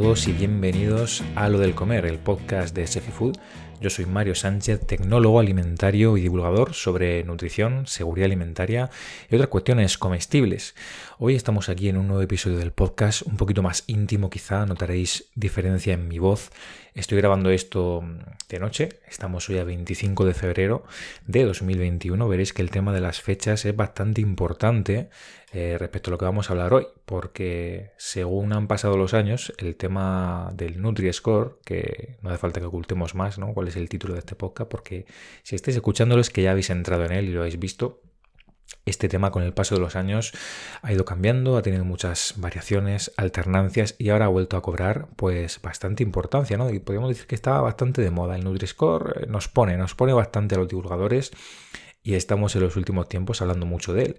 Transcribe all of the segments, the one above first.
todos y bienvenidos a Lo del Comer, el podcast de Sefi Food, yo soy Mario Sánchez, tecnólogo alimentario y divulgador sobre nutrición, seguridad alimentaria y otras cuestiones comestibles. Hoy estamos aquí en un nuevo episodio del podcast, un poquito más íntimo quizá, notaréis diferencia en mi voz. Estoy grabando esto mm, de noche, estamos hoy a 25 de febrero de 2021, veréis que el tema de las fechas es bastante importante eh, respecto a lo que vamos a hablar hoy, porque según han pasado los años, el tema del Nutri-Score, que no hace falta que ocultemos más, ¿no? el título de este podcast, porque si estáis escuchándolo es que ya habéis entrado en él y lo habéis visto. Este tema con el paso de los años ha ido cambiando, ha tenido muchas variaciones, alternancias y ahora ha vuelto a cobrar pues bastante importancia, ¿no? Y podemos decir que estaba bastante de moda. El NutriScore eh, nos pone, nos pone bastante a los divulgadores y estamos en los últimos tiempos hablando mucho de él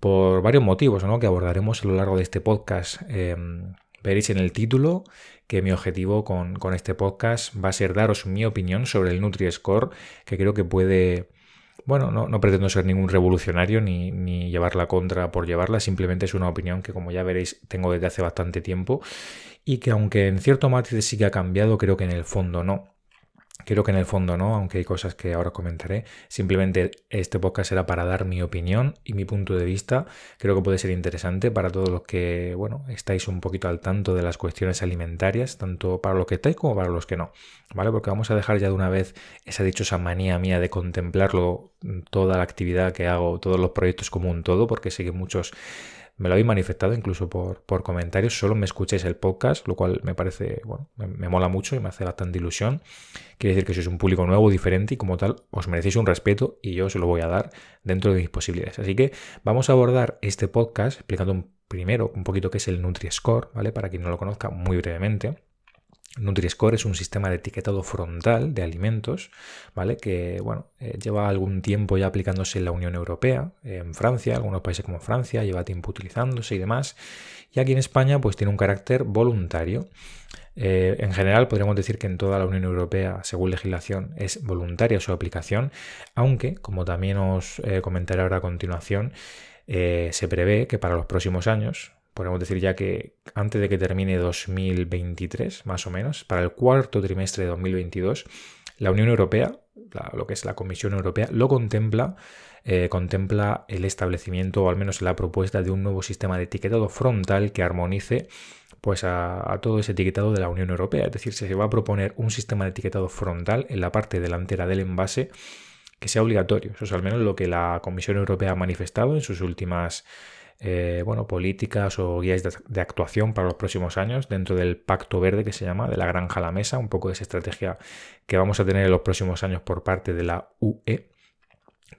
por varios motivos ¿no? que abordaremos a lo largo de este podcast. Em, Veréis en el título que mi objetivo con, este podcast va a ser daros mi opinión sobre el Nutri-Score, que creo que puede... Bueno, no, pretendo ser ningún revolucionario ni, ni, llevarla contra por llevarla, simplemente es una opinión que como ya veréis tengo desde hace bastante tiempo y que aunque en cierto matiz sí que ha cambiado, creo que en el fondo no. Creo que en el fondo no, aunque hay cosas que ahora comentaré. Simplemente este podcast será para dar mi opinión y mi punto de vista. Creo que puede ser interesante para todos los que, bueno, estáis un poquito al tanto de las cuestiones alimentarias, tanto para los que estáis como para los que no. ¿Vale? Porque vamos a dejar ya de una vez esa dichosa manía mía de contemplarlo, toda la actividad que hago, todos los proyectos como un todo, porque sé que muchos me lo habéis manifestado incluso por, comentarios. Solo me escuchéis el podcast, lo cual me parece, bueno, me, mola mucho y me hace bastante ilusión. Quiere decir que sois un público nuevo, diferente y como tal os merecéis un respeto y yo se lo voy a dar dentro de mis posibilidades. Así que vamos a abordar este podcast explicando primero un poquito qué es el NutriScore, ¿vale? Para quien no lo conozca, muy brevemente. Nutri-Score es un sistema de etiquetado frontal de alimentos, ¿vale? Que bueno, eh, lleva algún tiempo ya aplicándose en la Unión Europea, en Francia, algunos países como Francia, lleva tiempo utilizándose y demás. Y aquí en España, pues tiene un carácter voluntario. Eh, en general, podríamos decir que en toda la Unión Europea, según legislación, es voluntaria su aplicación, aunque, como también os eh, comentaré ahora a continuación, se prevé que para los próximos años, podemos decir ya que antes de que termine 2023, más o menos, para el cuarto trimestre de 2022, la Unión Europea, lo que es la Comisión Europea, lo contempla, eh, contempla el establecimiento o al menos la propuesta de un nuevo sistema de etiquetado frontal que armonice pues a, todo ese etiquetado de la Unión Europea. Es decir, se va a proponer un sistema de etiquetado frontal en la parte delantera del envase que sea obligatorio. Eso es al menos lo que la Comisión Europea ha manifestado en sus últimas eh, bueno, políticas o guías de, de, actuación para los próximos años dentro del Pacto Verde que se llama, de la Granja a la Mesa, un poco de esa estrategia que vamos a tener en los próximos años por parte de la UE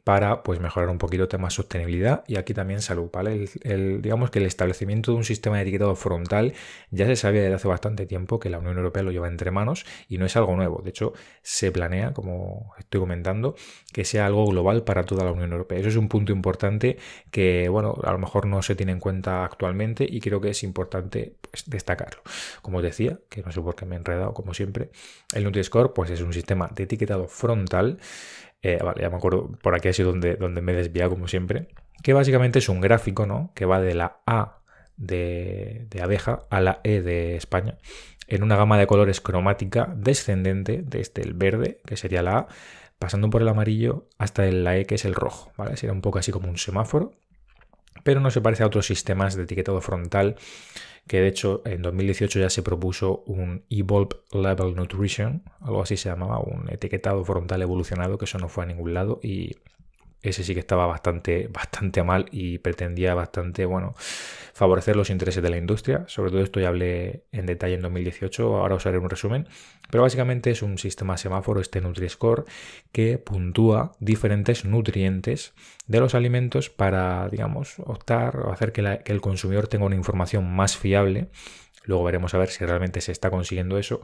para pues, mejorar un poquito tema de sostenibilidad y aquí también salud. ¿vale? El, digamos que el establecimiento de un sistema de etiquetado frontal ya se sabía desde hace bastante tiempo que la Unión Europea lo lleva entre manos y no es algo nuevo. De hecho, se planea, como estoy comentando, que sea algo global para toda la Unión Europea. Eso es un punto importante que, bueno, a lo mejor no se tiene en cuenta actualmente y creo que es importante pues, destacarlo. Como os decía, que no sé por qué me he enredado como siempre, el NutriScore pues, es un sistema de etiquetado frontal eh, vale, ya me acuerdo, por aquí ha sido donde, donde me he desviado como siempre, que básicamente es un gráfico, Que va de la A de, de abeja a la E de España, en una gama de colores cromática descendente, desde el verde, que sería la A, pasando por el amarillo hasta la E, que es el rojo, ¿vale? un poco así como un semáforo, pero no se parece a otros sistemas de etiquetado frontal que de hecho en 2018 ya se propuso un Evolve Level Nutrition, algo así se llamaba, un etiquetado frontal evolucionado, que eso no fue a ningún lado y ese sí que estaba bastante, bastante mal y pretendía bastante, bueno, favorecer los intereses de la industria. Sobre todo esto ya hablé en detalle en 2018, ahora os haré un resumen. Pero básicamente es un sistema semáforo, este Nutri-Score, que puntúa diferentes nutrientes de los alimentos para, digamos, optar o hacer que el consumidor tenga una información más fiable luego veremos a ver si realmente se está consiguiendo eso,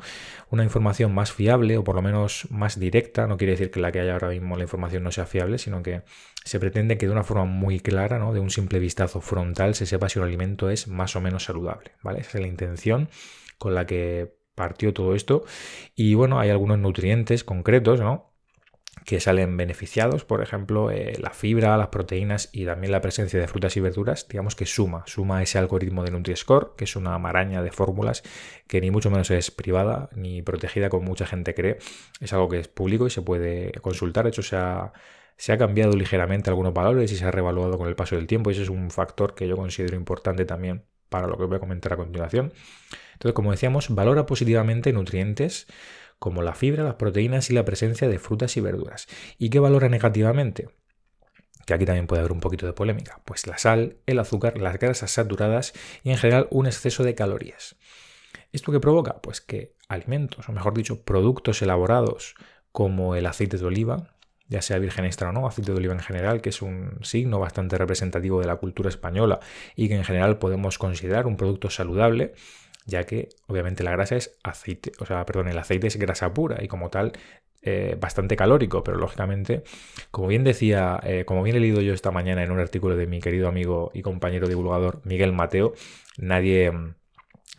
una información más fiable o por lo menos más directa, no quiere decir que la que hay ahora mismo la información no sea fiable, sino que se pretende que de una forma muy clara, ¿no? de un simple vistazo frontal, se sepa si un alimento es más o menos saludable, ¿vale? Esa es la intención con la que partió todo esto y bueno, hay algunos nutrientes concretos, ¿no? que salen beneficiados, por ejemplo, eh, la fibra, las proteínas y también la presencia de frutas y verduras, digamos que suma, suma ese algoritmo de NutriScore, que es una maraña de fórmulas que ni mucho menos es privada ni protegida como mucha gente cree, es algo que es público y se puede consultar, de hecho se ha, se ha cambiado ligeramente algunos valores y se ha revaluado con el paso del tiempo y ese es un factor que yo considero importante también para lo que voy a comentar a continuación. Entonces, como decíamos, valora positivamente nutrientes, como la fibra, las proteínas y la presencia de frutas y verduras. ¿Y qué valora negativamente? que aquí también puede haber un poquito de polémica, pues la sal, el azúcar, las grasas saturadas y en general un exceso de calorías. ¿Esto qué provoca? Pues que alimentos, o mejor dicho, productos elaborados como el aceite de oliva, ya sea virgen extra o no, aceite de oliva en general, que es un signo bastante representativo de la cultura española y que en general podemos considerar un producto saludable, ya que obviamente la grasa es aceite, o sea, perdón, el aceite es grasa pura y como tal eh, bastante calórico, pero lógicamente, como bien decía, eh, como bien he leído yo esta mañana en un artículo de mi querido amigo y compañero divulgador Miguel Mateo, nadie... Mm,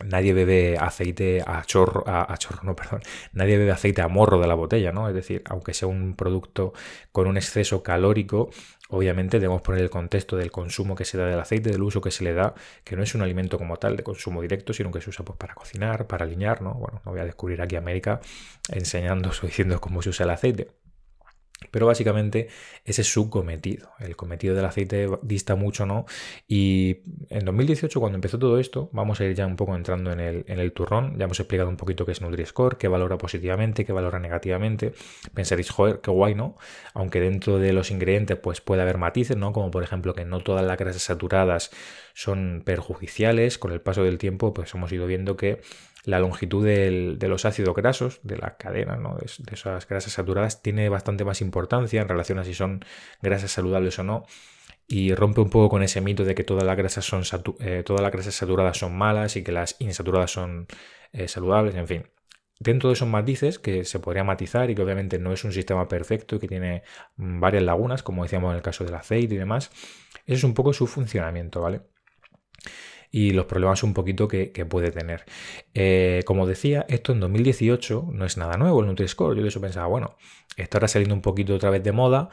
nadie bebe aceite a chorro, a chorro, no, perdón, nadie bebe aceite a morro de la botella, ¿no? Es decir, aunque sea un producto con un exceso calórico, Obviamente debemos poner el contexto del consumo que se da del aceite, del uso que se le da, que no es un alimento como tal de consumo directo, sino que se usa pues, para cocinar, para aliñar, ¿no? Bueno, no voy a descubrir aquí América enseñándoos o diciendo cómo se usa el aceite. Pero básicamente ese es su cometido. El cometido del aceite dista mucho, ¿no? Y en 2018, cuando empezó todo esto, vamos a ir ya un poco entrando en el, en el turrón. Ya hemos explicado un poquito qué es Nutri-Score, qué valora positivamente, qué valora negativamente. Pensaréis, joder, qué guay, ¿no? Aunque dentro de los ingredientes pues puede haber matices, ¿no? Como por ejemplo que no todas las grasas saturadas son perjudiciales. Con el paso del tiempo pues hemos ido viendo que la longitud de los ácidos grasos, de la cadena, de, esas grasas saturadas, tiene bastante más importancia en relación a si son grasas saludables o no. Y rompe un poco con ese mito de que todas las grasas, son eh, todas las grasas saturadas son malas y que las insaturadas son eh, saludables, en fin. Dentro de esos matices que se podría matizar y que obviamente no es un sistema perfecto y que tiene mm, varias lagunas, como decíamos en el caso del aceite y demás, ese es un poco su funcionamiento, ¿vale? y los problemas un poquito que, puede tener. Eh, como decía, esto en 2018 no es nada nuevo el nutri Yo de eso pensaba, bueno, esto ahora saliendo un poquito otra vez de moda.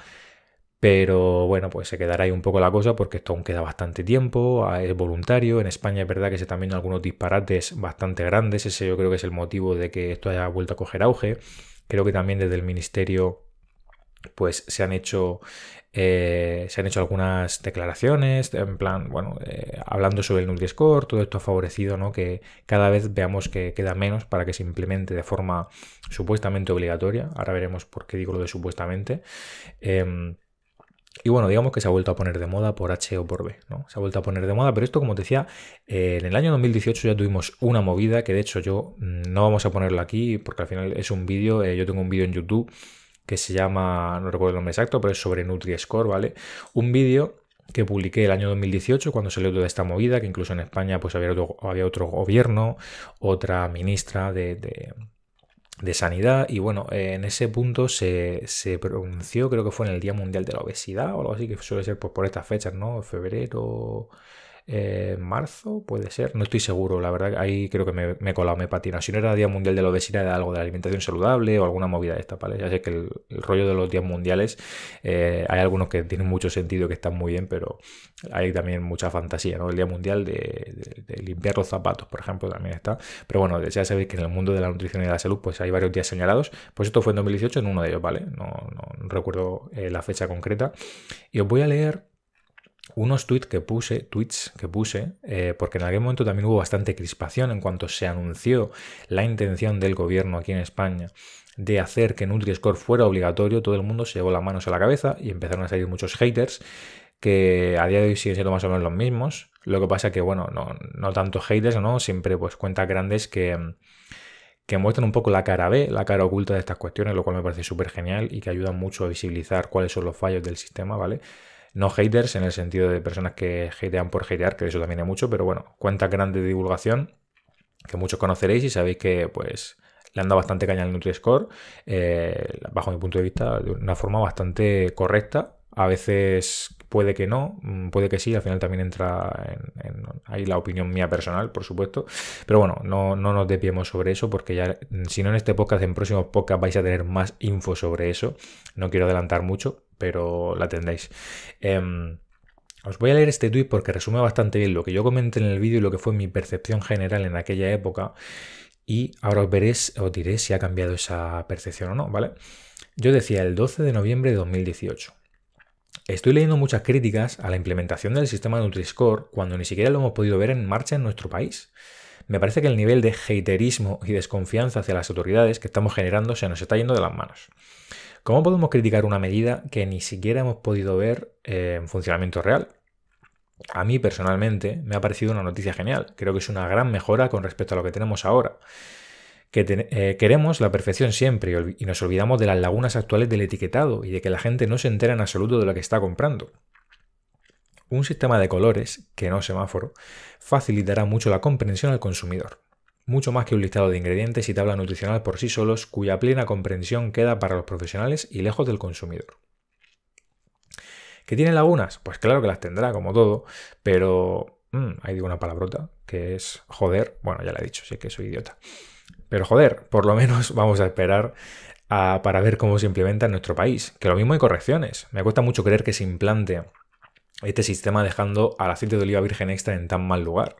Pero bueno, pues se quedará ahí un poco la cosa porque esto aún queda bastante tiempo, ah, es voluntario. En España es verdad que se también algunos disparates bastante grandes, ese yo creo que es el motivo de que esto haya vuelto a coger auge. Creo que también desde el ministerio pues se han hecho eh, se han hecho algunas declaraciones, en plan, bueno, eh, hablando sobre el Null Discord, todo esto ha favorecido ¿no? que cada vez veamos que queda menos para que se implemente de forma supuestamente obligatoria. Ahora veremos por qué digo lo de supuestamente. Em, y bueno, digamos que se ha vuelto a poner de moda por H o por B, ¿no? Se ha vuelto a poner de moda, pero esto, como te decía, eh, en el año 2018 ya tuvimos una movida que de hecho yo mm, no vamos a ponerlo aquí porque al final es un vídeo, yo tengo un vídeo en YouTube que se llama, no recuerdo el nombre exacto, pero es sobre NutriScore, ¿vale? Un vídeo que publiqué el año 2018 cuando salió toda esta movida, que incluso en España pues había otro, gobierno, otra ministra de, sanidad y bueno, eh, en ese punto se, pronunció, creo que fue en el Día Mundial de la Obesidad o algo así, que suele ser pues, por estas fechas, ¿no? Febrero, eh, marzo, puede ser, no estoy seguro, la verdad, ahí creo que me, he colado, me patina. Si no era Día Mundial de la Obesidad, era algo de la alimentación saludable o alguna movida de esta, ¿vale? Ya sé que el, rollo de los días mundiales, eh, hay algunos que tienen mucho sentido, que están muy bien, pero hay también mucha fantasía, ¿no? El Día Mundial de, limpiar los zapatos, por ejemplo, también está. Pero bueno, ya sabéis que en el mundo de la nutrición y de la salud, pues hay varios días señalados. Pues esto fue en 2018 en uno de ellos, ¿vale? No, recuerdo eh, la fecha concreta. Y os voy a leer unos tweets que puse, tweets que puse eh, porque en aquel momento también hubo bastante crispación en cuanto se anunció la intención del gobierno aquí en España de hacer que nutri fuera obligatorio, todo el mundo se llevó las manos a la cabeza y empezaron a salir muchos haters que a día de hoy siguen siendo más o menos los mismos. Lo que pasa que, bueno, no, tantos tanto haters, ¿no? Siempre pues cuentas grandes que, que muestran un poco la cara B, la cara oculta de estas cuestiones, lo cual me parece súper genial y que ayuda mucho a visibilizar cuáles son los fallos del sistema, ¿vale? no haters, en el sentido de personas que hatean por hatear, que de eso también hay mucho, pero bueno, cuenta grande de divulgación, que muchos conoceréis y sabéis que pues le han dado bastante caña al NutriScore eh, bajo mi punto de vista, de una forma bastante correcta a veces puede que no, mm, puede que sí, al final también entra en, ahí la opinión mía personal, por supuesto. Pero bueno, no, nos depiemos sobre eso porque ya, mm, si no en este podcast, en próximos podcasts vais a tener más info sobre eso. No quiero adelantar mucho, pero la tendréis. Em, os voy a leer este tuit porque resume bastante bien lo que yo comenté en el vídeo y lo que fue mi percepción general en aquella época. Y ahora os, veréis, os diré si ha cambiado esa percepción o no, ¿vale? Yo decía el 12 de noviembre de 2018. Estoy leyendo muchas críticas a la implementación del sistema Nutri-Score cuando ni siquiera lo hemos podido ver en marcha en nuestro país. Me parece que el nivel de haterismo y desconfianza hacia las autoridades que estamos generando se nos está yendo de las manos. ¿Cómo podemos criticar una medida que ni siquiera hemos podido ver eh, en funcionamiento real? A mí personalmente me ha parecido una noticia genial. Creo que es una gran mejora con respecto a lo que tenemos ahora que eh, queremos la perfección siempre y nos olvidamos de las lagunas actuales del etiquetado y de que la gente no se entera en absoluto de lo que está comprando. Un sistema de colores, que no semáforo, facilitará mucho la comprensión al consumidor, mucho más que un listado de ingredientes y tabla nutricional por sí solos cuya plena comprensión queda para los profesionales y lejos del consumidor. ¿Que tiene lagunas? Pues claro que las tendrá, como todo, pero... Mm, ahí digo una palabrota, que es joder. Bueno, ya la he dicho, sé que soy idiota. Pero joder, por lo menos vamos a esperar para ver cómo se implementa en nuestro país. Que lo mismo hay correcciones. Me cuesta mucho creer que se implante este sistema dejando al aceite de oliva virgen extra en tan mal lugar.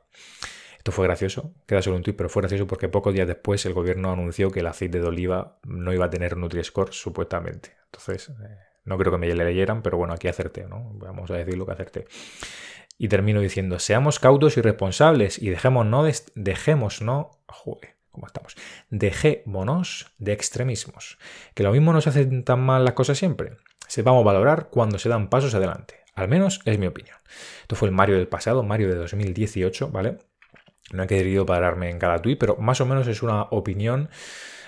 Esto fue gracioso, queda solo un tuit, pero fue gracioso porque pocos días después el gobierno anunció que el aceite de oliva no iba a tener Nutri-Score, supuestamente. Entonces, eh, no creo que me le leyeran, pero bueno, aquí acerté, ¿no? Vamos a decir lo que acerté. Y termino diciendo, seamos cautos y responsables y dejemos no Dejemos no, joder, como estamos. Dejémonos de extremismos. Que lo mismo no se hacen tan mal las cosas siempre. Se vamos a valorar cuando se dan pasos adelante. Al menos es mi opinión. Esto fue el Mario del pasado, Mario de 2018, ¿vale? No he querido pararme en cada tweet, pero más o menos es una opinión.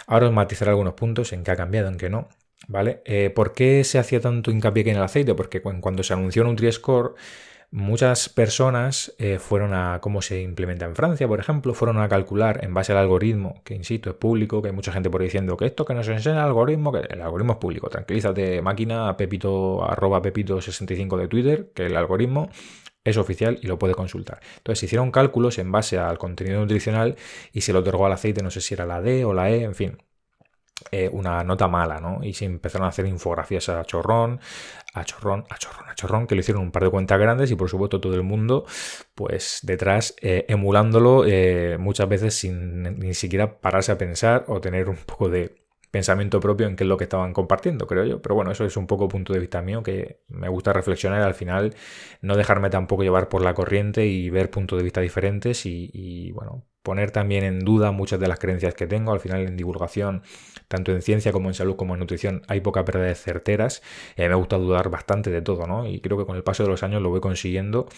Ahora os matizaré algunos puntos en qué ha cambiado, en qué no. ¿Vale? Eh, ¿Por qué se hacía tanto hincapié aquí en el aceite? Porque cuando se anunció Nutri-Score Muchas personas eh, fueron a cómo se implementa en Francia, por ejemplo, fueron a calcular en base al algoritmo, que insisto, es público, que hay mucha gente por ahí diciendo que esto que nos enseña el algoritmo, que el algoritmo es público, tranquilízate, máquina, pepito, arroba pepito65 de Twitter, que el algoritmo es oficial y lo puede consultar. Entonces hicieron cálculos en base al contenido nutricional y se lo otorgó al aceite, no sé si era la D o la E, en fin, eh, una nota mala, ¿no? Y se empezaron a hacer infografías a chorrón, a chorrón, a chorrón, a chorrón, que lo hicieron un par de cuentas grandes y por supuesto todo el mundo, pues detrás, eh, emulándolo eh, muchas veces sin ni siquiera pararse a pensar o tener un poco de pensamiento propio en qué es lo que estaban compartiendo, creo yo. Pero bueno, eso es un poco punto de vista mío que me gusta reflexionar al final, no dejarme tampoco llevar por la corriente y ver puntos de vista diferentes y bueno, poner también en duda muchas de las creencias que tengo. Al final en divulgación, tanto en ciencia como en salud como en nutrición, hay pocas verdades certeras. Eh, me gusta dudar bastante de todo, ¿no? Y creo que con el paso de los años lo voy consiguiendo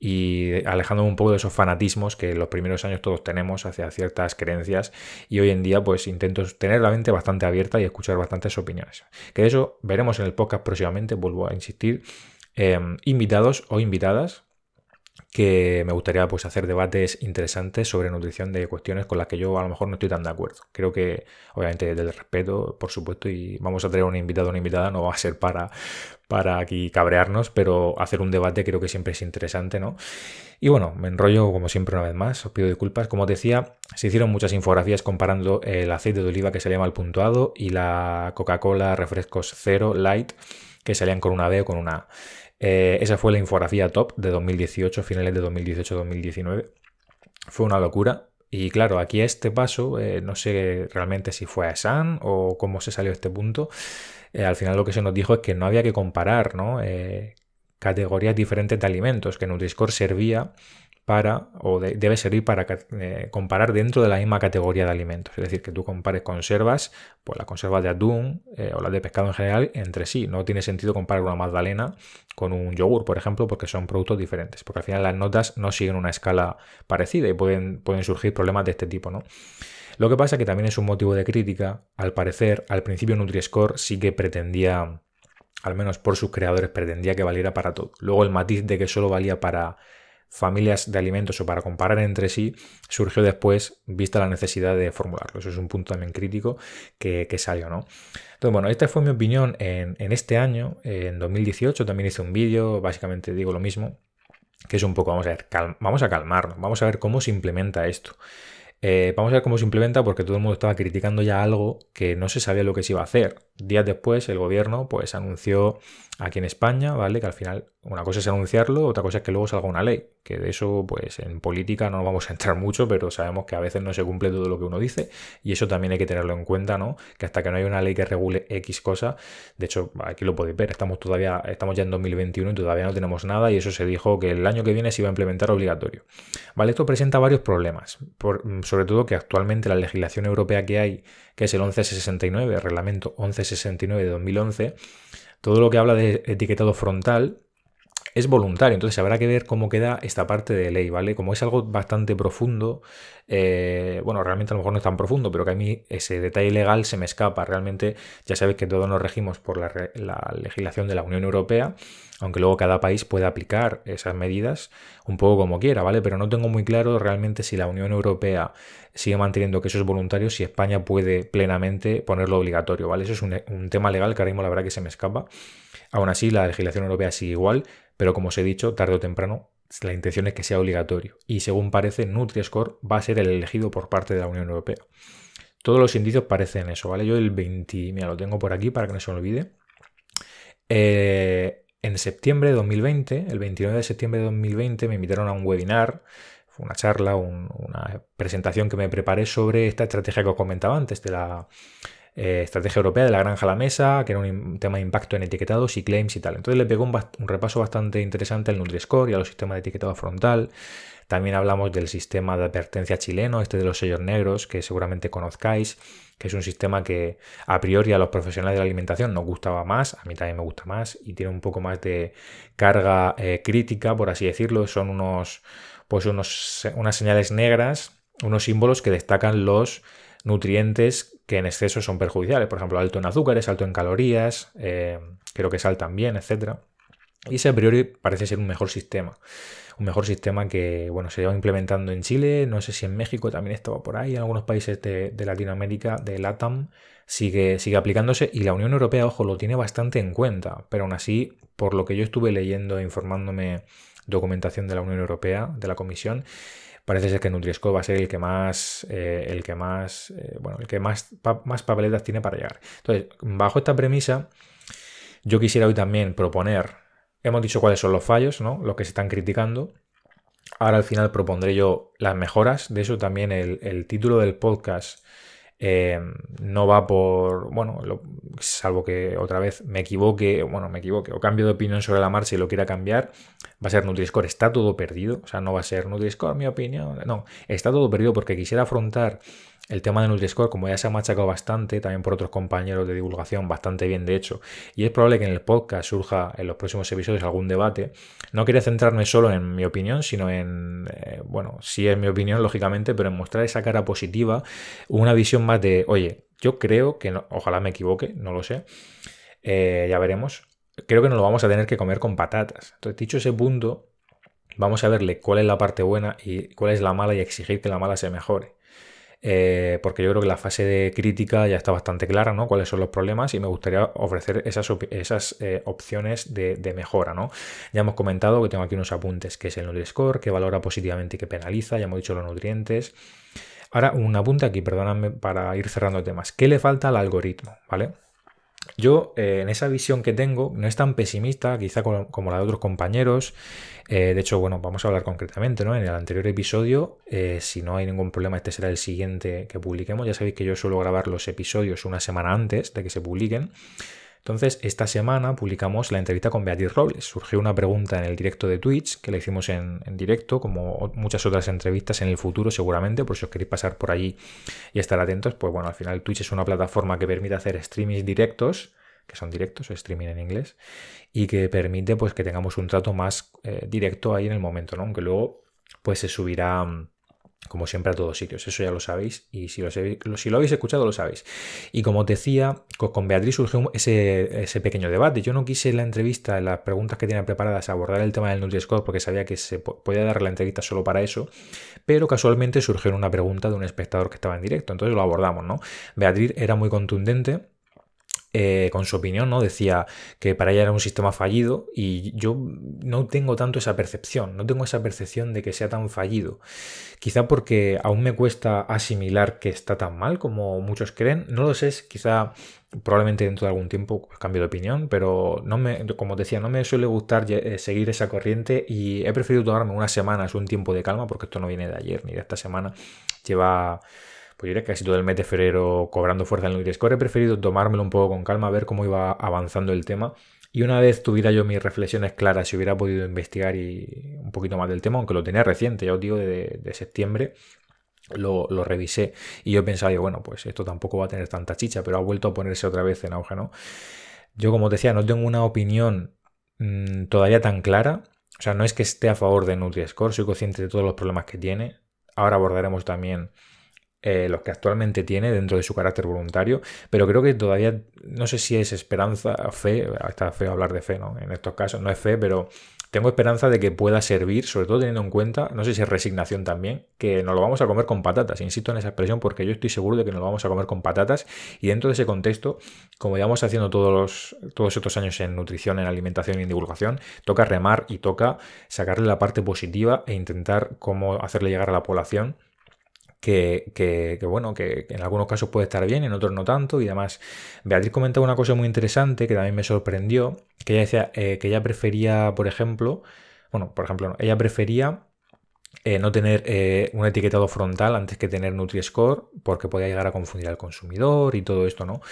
y alejándome un poco de esos fanatismos que en los primeros años todos tenemos hacia ciertas creencias y hoy en día pues intento tener la mente bastante abierta y escuchar bastantes opiniones. Que eso veremos en el podcast próximamente, vuelvo a insistir, em, invitados o invitadas que me gustaría pues, hacer debates interesantes sobre nutrición de cuestiones con las que yo a lo mejor no estoy tan de acuerdo. Creo que, obviamente, del respeto, por supuesto, y vamos a tener un invitado o una invitada, no va a ser para, para aquí cabrearnos, pero hacer un debate creo que siempre es interesante, ¿no? Y bueno, me enrollo como siempre una vez más, os pido disculpas. Como decía, se hicieron muchas infografías comparando eh, el aceite de oliva que salía mal puntuado y la Coca-Cola refrescos cero light que salían con una B o con una eh, esa fue la infografía top de 2018, finales de 2018-2019. Fue una locura. Y claro, aquí este paso, eh, no sé realmente si fue a San o cómo se salió este punto. Eh, al final lo que se nos dijo es que no había que comparar categorías diferentes de alimentos, que NutriScore servía para o debe servir para eh, comparar dentro de la misma categoría de alimentos. Es decir, que tú compares conservas, pues las conservas de atún eh, o las de pescado en general entre sí. No tiene sentido comparar una magdalena con un yogur, por ejemplo, porque son productos diferentes. Porque al final las notas no siguen una escala parecida y pueden, pueden surgir problemas de este tipo, ¿no? Lo que pasa que también es un motivo de crítica. Al parecer, al principio NutriScore sí que pretendía, al menos por sus creadores, pretendía que valiera para todo. Luego el matiz de que solo valía para familias de alimentos o para comparar entre sí surgió después vista la necesidad de formularlo. Eso es un punto también crítico que, salió, ¿no? Entonces, bueno, esta fue mi opinión en, este año, en 2018 también hice un vídeo, básicamente digo lo mismo, que es un poco, vamos a ver, vamos a calmarnos, vamos a ver cómo se implementa esto. Eh, vamos a ver cómo se implementa porque todo el mundo estaba criticando ya algo que no se sabía lo que se iba a hacer. Días después el gobierno pues anunció aquí en España, ¿vale? Que al final una cosa es anunciarlo, otra cosa es que luego salga una ley, que de eso pues en política no vamos a entrar mucho, pero sabemos que a veces no se cumple todo lo que uno dice y eso también hay que tenerlo en cuenta, ¿no? Que hasta que no hay una ley que regule X cosa, de hecho aquí lo podéis ver, estamos todavía estamos ya en 2021 y todavía no tenemos nada y eso se dijo que el año que viene se iba a implementar obligatorio. ¿Vale? Esto presenta varios problemas, mm, sobre todo que actualmente la legislación europea que hay, que es el 1169, el reglamento 1169 de 2011, todo lo que habla de etiquetado frontal es voluntario, entonces habrá que ver cómo queda esta parte de ley, ¿vale? Como es algo bastante profundo, eh, bueno, realmente a lo mejor no es tan profundo, pero que a mí ese detalle legal se me escapa. Realmente ya sabéis que todos nos regimos por la, legislación de la Unión Europea, aunque luego cada país pueda aplicar esas medidas un poco como quiera, ¿vale? Pero no tengo muy claro realmente si la Unión Europea sigue manteniendo que eso es voluntario, si España puede plenamente ponerlo obligatorio, ¿vale? Eso es un, un tema legal que ahora mismo la verdad que se me escapa. Aún así, la legislación europea sigue igual, pero como os he dicho, tarde o temprano la intención es que sea obligatorio y según parece Nutri-Score va a ser el elegido por parte de la Unión Europea. Todos los indicios parecen eso, ¿vale? Yo el 20, mira, lo tengo por aquí para que no se olvide. Eh, en septiembre de 2020, el 29 de septiembre de 2020, me invitaron a un webinar, fue una charla, una presentación que me preparé sobre esta estrategia que os comentaba antes de la eh, estrategia Europea de la Granja a la Mesa, que era un tema de impacto en etiquetados y claims y tal. Entonces le pegó un, repaso bastante interesante al Nutri-Score y a los sistemas de etiquetado frontal. También hablamos del sistema de advertencia chileno, este de los sellos negros, que seguramente conozcáis, que es un sistema que a priori a los profesionales de la alimentación nos gustaba más, a mí también me gusta más y tiene un poco más de carga eh, crítica, por así decirlo. Son unos, pues unos, unas señales negras, unos símbolos que destacan los nutrientes que en exceso son perjudiciales, por ejemplo, alto en azúcares, alto en calorías, eh, creo que sal también, etc. Y ese a priori parece ser un mejor sistema. Un mejor sistema que bueno, se lleva implementando en Chile, no sé si en México también estaba por ahí, en algunos países de, Latinoamérica, de LATAM, sigue, sigue aplicándose y la Unión Europea, ojo, lo tiene bastante en cuenta, pero aún así, por lo que yo estuve leyendo e informándome documentación de la Unión Europea, de la Comisión, parece ser que Nutriesco va a ser el que más, eh, el que más, eh, bueno, el que más, más papeletas tiene para llegar. Entonces, bajo esta premisa, yo quisiera hoy también proponer, hemos dicho cuáles son los fallos, ¿no? Los que se están criticando. Ahora al final propondré yo las mejoras. De eso también el, el título del podcast eh, no va por, bueno, salvo que otra vez me equivoque, bueno, me equivoque, o cambio de opinión sobre la marcha y lo quiera cambiar, va a ser Nutri-Score, está todo perdido, o sea, no va a ser Nutri-Score mi opinión, no, está todo perdido porque quisiera afrontar el tema de nutri como ya se ha machacado bastante, también por otros compañeros de divulgación, bastante bien de hecho, y es probable que en el podcast surja en los próximos episodios algún debate, no quería centrarme solo en mi opinión, sino en, eh, bueno, sí es mi opinión, lógicamente, pero en mostrar esa cara positiva, una visión más de, oye, yo creo que, ojalá me equivoque, no lo sé, eh, ya veremos, creo que nos lo vamos a tener que comer con patatas. Entonces, dicho ese punto, vamos a verle cuál es la parte buena y cuál es la mala y exigir que la mala se mejore. Eh, porque yo creo que la fase de crítica ya está bastante clara, ¿no? Cuáles son los problemas y me gustaría ofrecer esas, eh, opciones de, mejora, ¿no? Ya hemos comentado que tengo aquí unos apuntes, que es el Nutri-Score, que valora positivamente y que penaliza, ya hemos dicho los nutrientes. Ahora, un apunte aquí, perdóname, para ir cerrando temas. ¿Qué le falta al algoritmo, ¿vale? yo eh, en esa visión que tengo no es tan pesimista quizá como, la de otros compañeros. Eh, de hecho, bueno, vamos a hablar concretamente, ¿no? En el anterior episodio, eh, si no hay ningún problema, este será el siguiente que publiquemos. Ya sabéis que yo suelo grabar los episodios una semana antes de que se publiquen. Entonces, esta semana publicamos la entrevista con Beatriz Robles. Surgió una pregunta en el directo de Twitch, que la hicimos en, directo, como muchas otras entrevistas en el futuro seguramente, por si os queréis pasar por allí y estar atentos, pues bueno, al final Twitch es una plataforma que permite hacer streamings directos que son directos, streaming en inglés, y que permite pues que tengamos un trato más eh, directo ahí en el momento, ¿no? Aunque luego pues se subirá mm, como siempre a todos sitios, eso ya lo sabéis y si lo, habéis escuchado lo sabéis. Y como decía, con Beatriz surgió ese, pequeño debate. Yo no quise en la entrevista, en las preguntas que tenía preparadas, abordar el tema del Nutri-Score porque sabía que se podía dar la entrevista solo para eso, pero casualmente surgió una pregunta de un espectador que estaba en directo, entonces lo abordamos, ¿no? Beatriz era muy contundente eh, con su opinión, ¿no? Decía que para ella era un sistema fallido y yo no tengo tanto esa percepción, no tengo esa percepción de que sea tan fallido. Quizá porque aún me cuesta asimilar que está tan mal como muchos creen, no lo sé, quizá probablemente dentro de algún tiempo pues cambio de opinión, pero no me, como decía, no me suele gustar eh, seguir esa corriente y he preferido tomarme unas semanas, un tiempo de calma, porque esto no viene de ayer ni de esta semana, lleva pues casi todo el mes de febrero cobrando fuerza en NutriScore, He preferido tomármelo un poco con calma, ver cómo iba avanzando el tema. Y una vez tuviera yo mis reflexiones claras, si hubiera podido investigar y un poquito más del tema, aunque lo tenía reciente, ya os digo, de, septiembre, lo, revisé y yo pensaba, yo bueno, pues esto tampoco va a tener tanta chicha, pero ha vuelto a ponerse otra vez en auge, ¿no? Yo, como os decía, no tengo una opinión mm, todavía tan clara. O sea, no es que esté a favor de NutriScore soy consciente de todos los problemas que tiene. Ahora abordaremos también eh, los que actualmente tiene dentro de su carácter voluntario, pero creo que todavía no sé si es esperanza, fe, está feo hablar de fe, ¿no? En estos casos no es fe, pero tengo esperanza de que pueda servir, sobre todo teniendo en cuenta, no sé si es resignación también, que nos lo vamos a comer con patatas, insisto en esa expresión porque yo estoy seguro de que nos lo vamos a comer con patatas y dentro de ese contexto, como llevamos haciendo todos, los, todos estos años en nutrición, en alimentación y en divulgación, toca remar y toca sacarle la parte positiva e intentar cómo hacerle llegar a la población que, bueno, que, en algunos casos puede estar bien, en otros no tanto y además Beatriz comentaba una cosa muy interesante que también me sorprendió, que ella decía eh, que ella prefería, por ejemplo, bueno, por ejemplo, no, ella prefería eh, no tener eh, un etiquetado frontal antes que tener Nutri-Score, porque podía llegar a confundir al consumidor y todo esto, ¿no?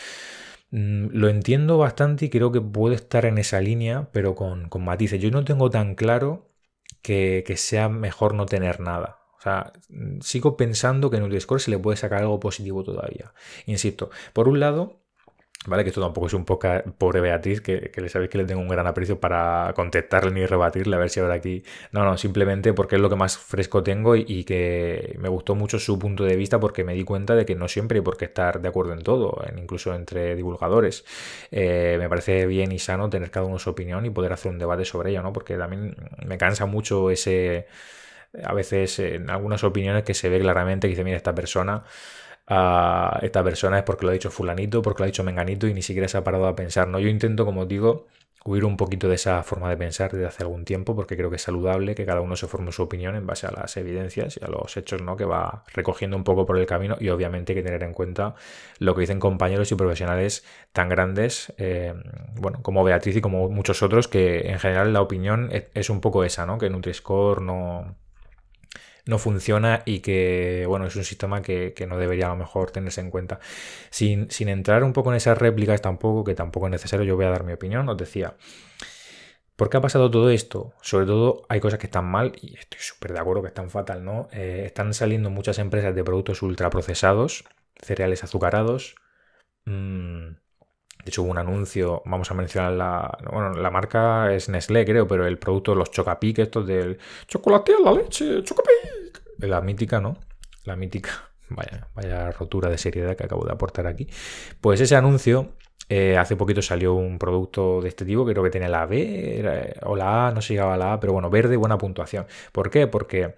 Mm, lo entiendo bastante y creo que puede estar en esa línea, pero con, matices. Yo no tengo tan claro que, sea mejor no tener nada. O sea, mm, sigo pensando que en el Discord se le puede sacar algo positivo todavía. Insisto, por un lado, ¿vale? Que esto tampoco es un poca, pobre Beatriz, que, le sabéis que le tengo un gran aprecio para contestarle ni rebatirle, a ver si ahora aquí. No, no, simplemente porque es lo que más fresco tengo y, que me gustó mucho su punto de vista porque me di cuenta de que no siempre hay por qué estar de acuerdo en todo, incluso entre divulgadores. Eh, me parece bien y sano tener cada uno su opinión y poder hacer un debate sobre ello, ¿no? Porque también me cansa mucho ese a veces en algunas opiniones que se ve claramente que dice, mira, esta persona a ah, esta persona es porque lo ha dicho fulanito, porque lo ha dicho menganito y ni siquiera se ha parado a pensar. ¿no? Yo intento, como digo, huir un poquito de esa forma de pensar desde hace algún tiempo porque creo que es saludable que cada uno se forme su opinión en base a las evidencias y a los hechos ¿no? que va recogiendo un poco por el camino y obviamente hay que tener en cuenta lo que dicen compañeros y profesionales tan grandes eh, bueno, como Beatriz y como muchos otros que en general la opinión es, un poco esa, ¿no? que Nutriscore no no funciona y que, bueno, es un sistema que, no debería a lo mejor tenerse en cuenta. Sin, entrar un poco en esas réplicas tampoco, que tampoco es necesario, yo voy a dar mi opinión, os decía. ¿Por qué ha pasado todo esto? Sobre todo hay cosas que están mal, y estoy súper de acuerdo que están fatal, ¿no? Eh, están saliendo muchas empresas de productos ultraprocesados, cereales azucarados. Mm, de hecho, hubo un anuncio, vamos a mencionar la. Bueno, la marca es Nestlé, creo, pero el producto, los chocapic, estos del chocolate a la leche, chocapic, la mítica, ¿no? La mítica. Vaya, vaya rotura de seriedad que acabo de aportar aquí. Pues ese anuncio eh, hace poquito salió un producto de este tipo, creo que tiene la B o la A, no se llegaba a la A, pero bueno, verde, buena puntuación. ¿Por qué? Porque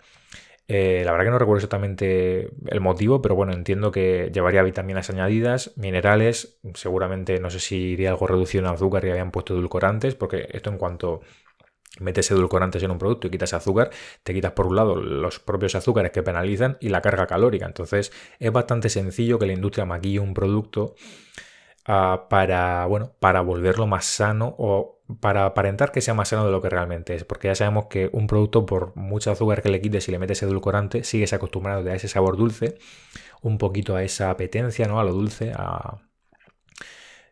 eh, la verdad que no recuerdo exactamente el motivo, pero bueno, entiendo que llevaría vitaminas añadidas, minerales, seguramente no sé si iría algo reducido en azúcar y habían puesto edulcorantes, porque esto en cuanto metes edulcorantes en un producto y quitas azúcar, te quitas por un lado los propios azúcares que penalizan y la carga calórica. Entonces es bastante sencillo que la industria maquille un producto ah, para, bueno, para volverlo más sano o para aparentar que sea más sano de lo que realmente es, porque ya sabemos que un producto por mucho azúcar que le quites y le metes edulcorante, sigues acostumbrado a ese sabor dulce, un poquito a esa apetencia, ¿no? A lo dulce, a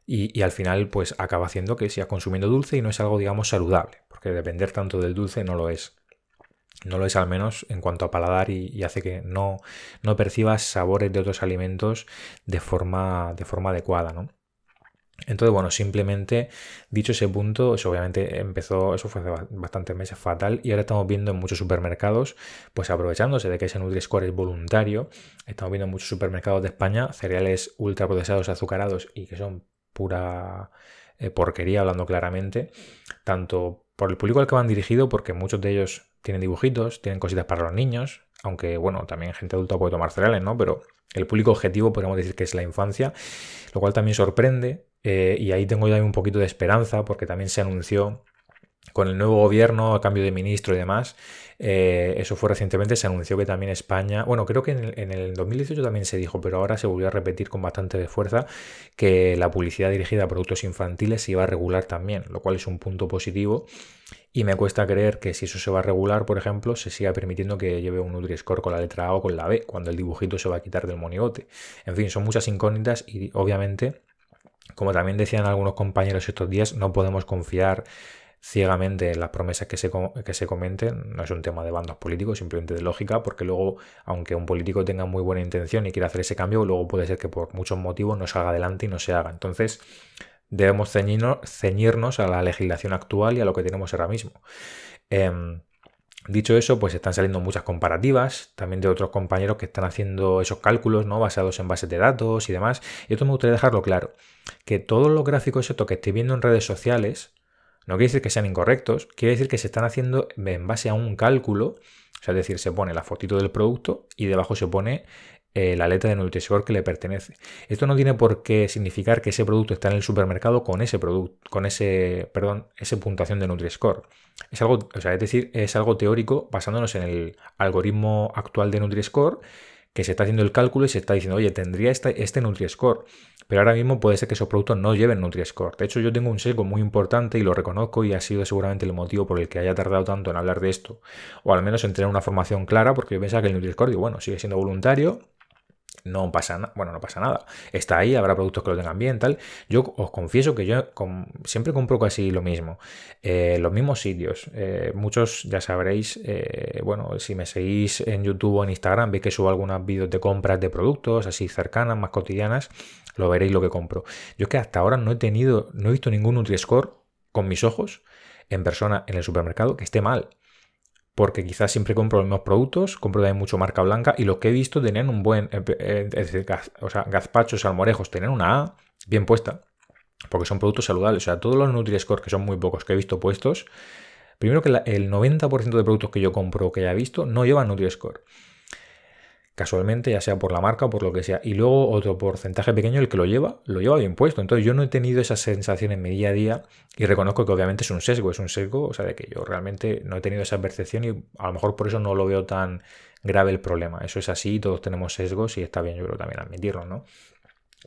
y, al final pues acaba haciendo que sigas consumiendo dulce y no es algo digamos saludable, porque depender tanto del dulce no lo es. No lo es al menos en cuanto a paladar y, hace que no, no percibas sabores de otros alimentos de forma, de forma adecuada, ¿no? Entonces, bueno, simplemente dicho ese punto, eso obviamente empezó, eso fue hace bastantes meses fatal y ahora estamos viendo en muchos supermercados, pues aprovechándose de que ese Nutri-Score es voluntario, estamos viendo en muchos supermercados de España cereales ultraprocesados, azucarados y que son pura eh, porquería, hablando claramente, tanto por el público al que van dirigido, porque muchos de ellos tienen dibujitos, tienen cositas para los niños, aunque bueno, también gente adulta puede tomar cereales, ¿no? Pero el público objetivo podríamos decir que es la infancia, lo cual también sorprende, eh, y ahí tengo ya un poquito de esperanza, porque también se anunció con el nuevo gobierno, a cambio de ministro y demás, eh, eso fue recientemente, se anunció que también España, bueno, creo que en el, 2018 también se dijo, pero ahora se volvió a repetir con bastante de fuerza que la publicidad dirigida a productos infantiles se iba a regular también, lo cual es un punto positivo. Y me cuesta creer que si eso se va a regular, por ejemplo, se siga permitiendo que lleve un Nutri-Score con la letra A o con la B, cuando el dibujito se va a quitar del monigote. En fin, son muchas incógnitas y obviamente como también decían algunos compañeros estos días, no podemos confiar ciegamente las promesas que se, que se comenten. No es un tema de bandos políticos, simplemente de lógica, porque luego, aunque un político tenga muy buena intención y quiera hacer ese cambio, luego puede ser que por muchos motivos no salga adelante y no se haga. Entonces, debemos ceñirnos, a la legislación actual y a lo que tenemos ahora mismo. Em, dicho eso, pues están saliendo muchas comparativas, también de otros compañeros que están haciendo esos cálculos, ¿no? Basados en bases de datos y demás. Y esto me gustaría dejarlo claro, que todos los gráficos estos que estoy viendo en redes sociales no quiere decir que sean incorrectos, quiere decir que se están haciendo en base a un cálculo, es decir, se pone la fotito del producto y debajo se pone eh, la letra de Nutriscore que le pertenece. Esto no tiene por qué significar que ese producto está en el supermercado con ese producto, con ese, perdón, esa puntuación de Nutriscore. Es algo, es decir, es algo teórico basándonos en el algoritmo actual de Nutriscore que se está haciendo el cálculo y se está diciendo, oye, tendría este, este Nutri-Score. Pero ahora mismo puede ser que esos productos no lleven nutri De hecho, yo tengo un sesgo muy importante y lo reconozco y ha sido seguramente el motivo por el que haya tardado tanto en hablar de esto. O al menos en tener una formación clara, porque yo pensaba que el Nutri-Score, bueno, sigue siendo voluntario, no pasa, nada, bueno, no pasa nada. Está ahí, habrá productos que lo tengan bien, tal. Yo os confieso que yo siempre compro casi lo mismo, eh, los mismos sitios. Eh, muchos ya sabréis, eh, bueno, si me seguís en YouTube o en Instagram, veis que subo algunos vídeos de compras de productos así cercanas, más cotidianas. Lo veréis lo que compro. Yo es que hasta ahora no he tenido, no he visto ningún Nutri-Score con mis ojos en persona en el supermercado que esté mal. Porque quizás siempre compro los mismos productos, compro también mucho marca blanca y lo que he visto tenían un buen, eh, eh, o sea, gazpachos, almorejos, tenían una A bien puesta. Porque son productos saludables. O sea, todos los Nutri-Score, que son muy pocos que he visto puestos, primero que el 90% de productos que yo compro que ya he visto no llevan Nutri-Score casualmente, ya sea por la marca o por lo que sea. Y luego otro porcentaje pequeño, el que lo lleva, lo lleva bien puesto. Entonces yo no he tenido esa sensación en mi día a día y reconozco que obviamente es un sesgo, es un sesgo, o sea, de que yo realmente no he tenido esa percepción y a lo mejor por eso no lo veo tan grave el problema. Eso es así, todos tenemos sesgos y está bien, yo creo también admitirlo, ¿no?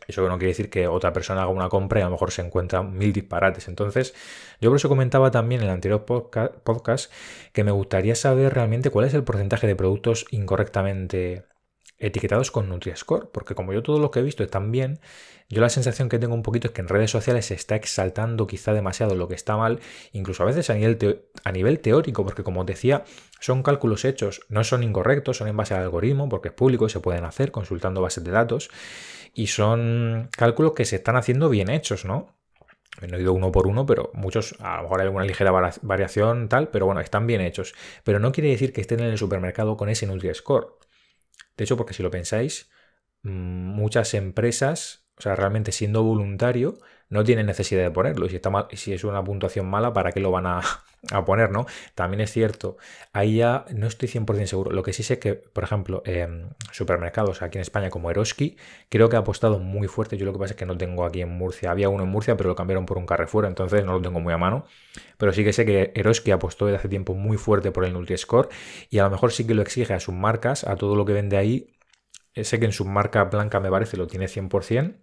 Eso no quiere decir que otra persona haga una compra y a lo mejor se encuentra mil disparates. Entonces, yo por eso comentaba también en el anterior podcast que me gustaría saber realmente cuál es el porcentaje de productos incorrectamente etiquetados con Nutri-Score, porque como yo todo lo que he visto están bien, yo la sensación que tengo un poquito es que en redes sociales se está exaltando quizá demasiado lo que está mal, incluso a veces a nivel, a nivel teórico, porque como decía, son cálculos hechos, no son incorrectos, son en base al algoritmo, porque es público y se pueden hacer consultando bases de datos, y son cálculos que se están haciendo bien hechos, ¿no? No he ido uno por uno, pero muchos, a lo mejor hay alguna ligera variación, tal, pero bueno, están bien hechos. Pero no quiere decir que estén en el supermercado con ese NutriScore. De hecho, porque si lo pensáis, mm, muchas empresas, o sea, realmente siendo voluntario, no tiene necesidad de ponerlo. Y si, está mal, si es una puntuación mala, ¿para qué lo van a, poner? ¿no? También es cierto, ahí ya no estoy 100% seguro. Lo que sí sé que, por ejemplo, supermercados aquí en España como Eroski, creo que ha apostado muy fuerte. Yo lo que pasa es que no tengo aquí en Murcia. Había uno en Murcia, pero lo cambiaron por un Carrefour, entonces no lo tengo muy a mano. Pero sí que sé que Eroski apostó desde hace tiempo muy fuerte por el multi score y a lo mejor sí que lo exige a sus marcas, a todo lo que vende ahí. Sé que en su marca blanca me parece lo tiene 100%,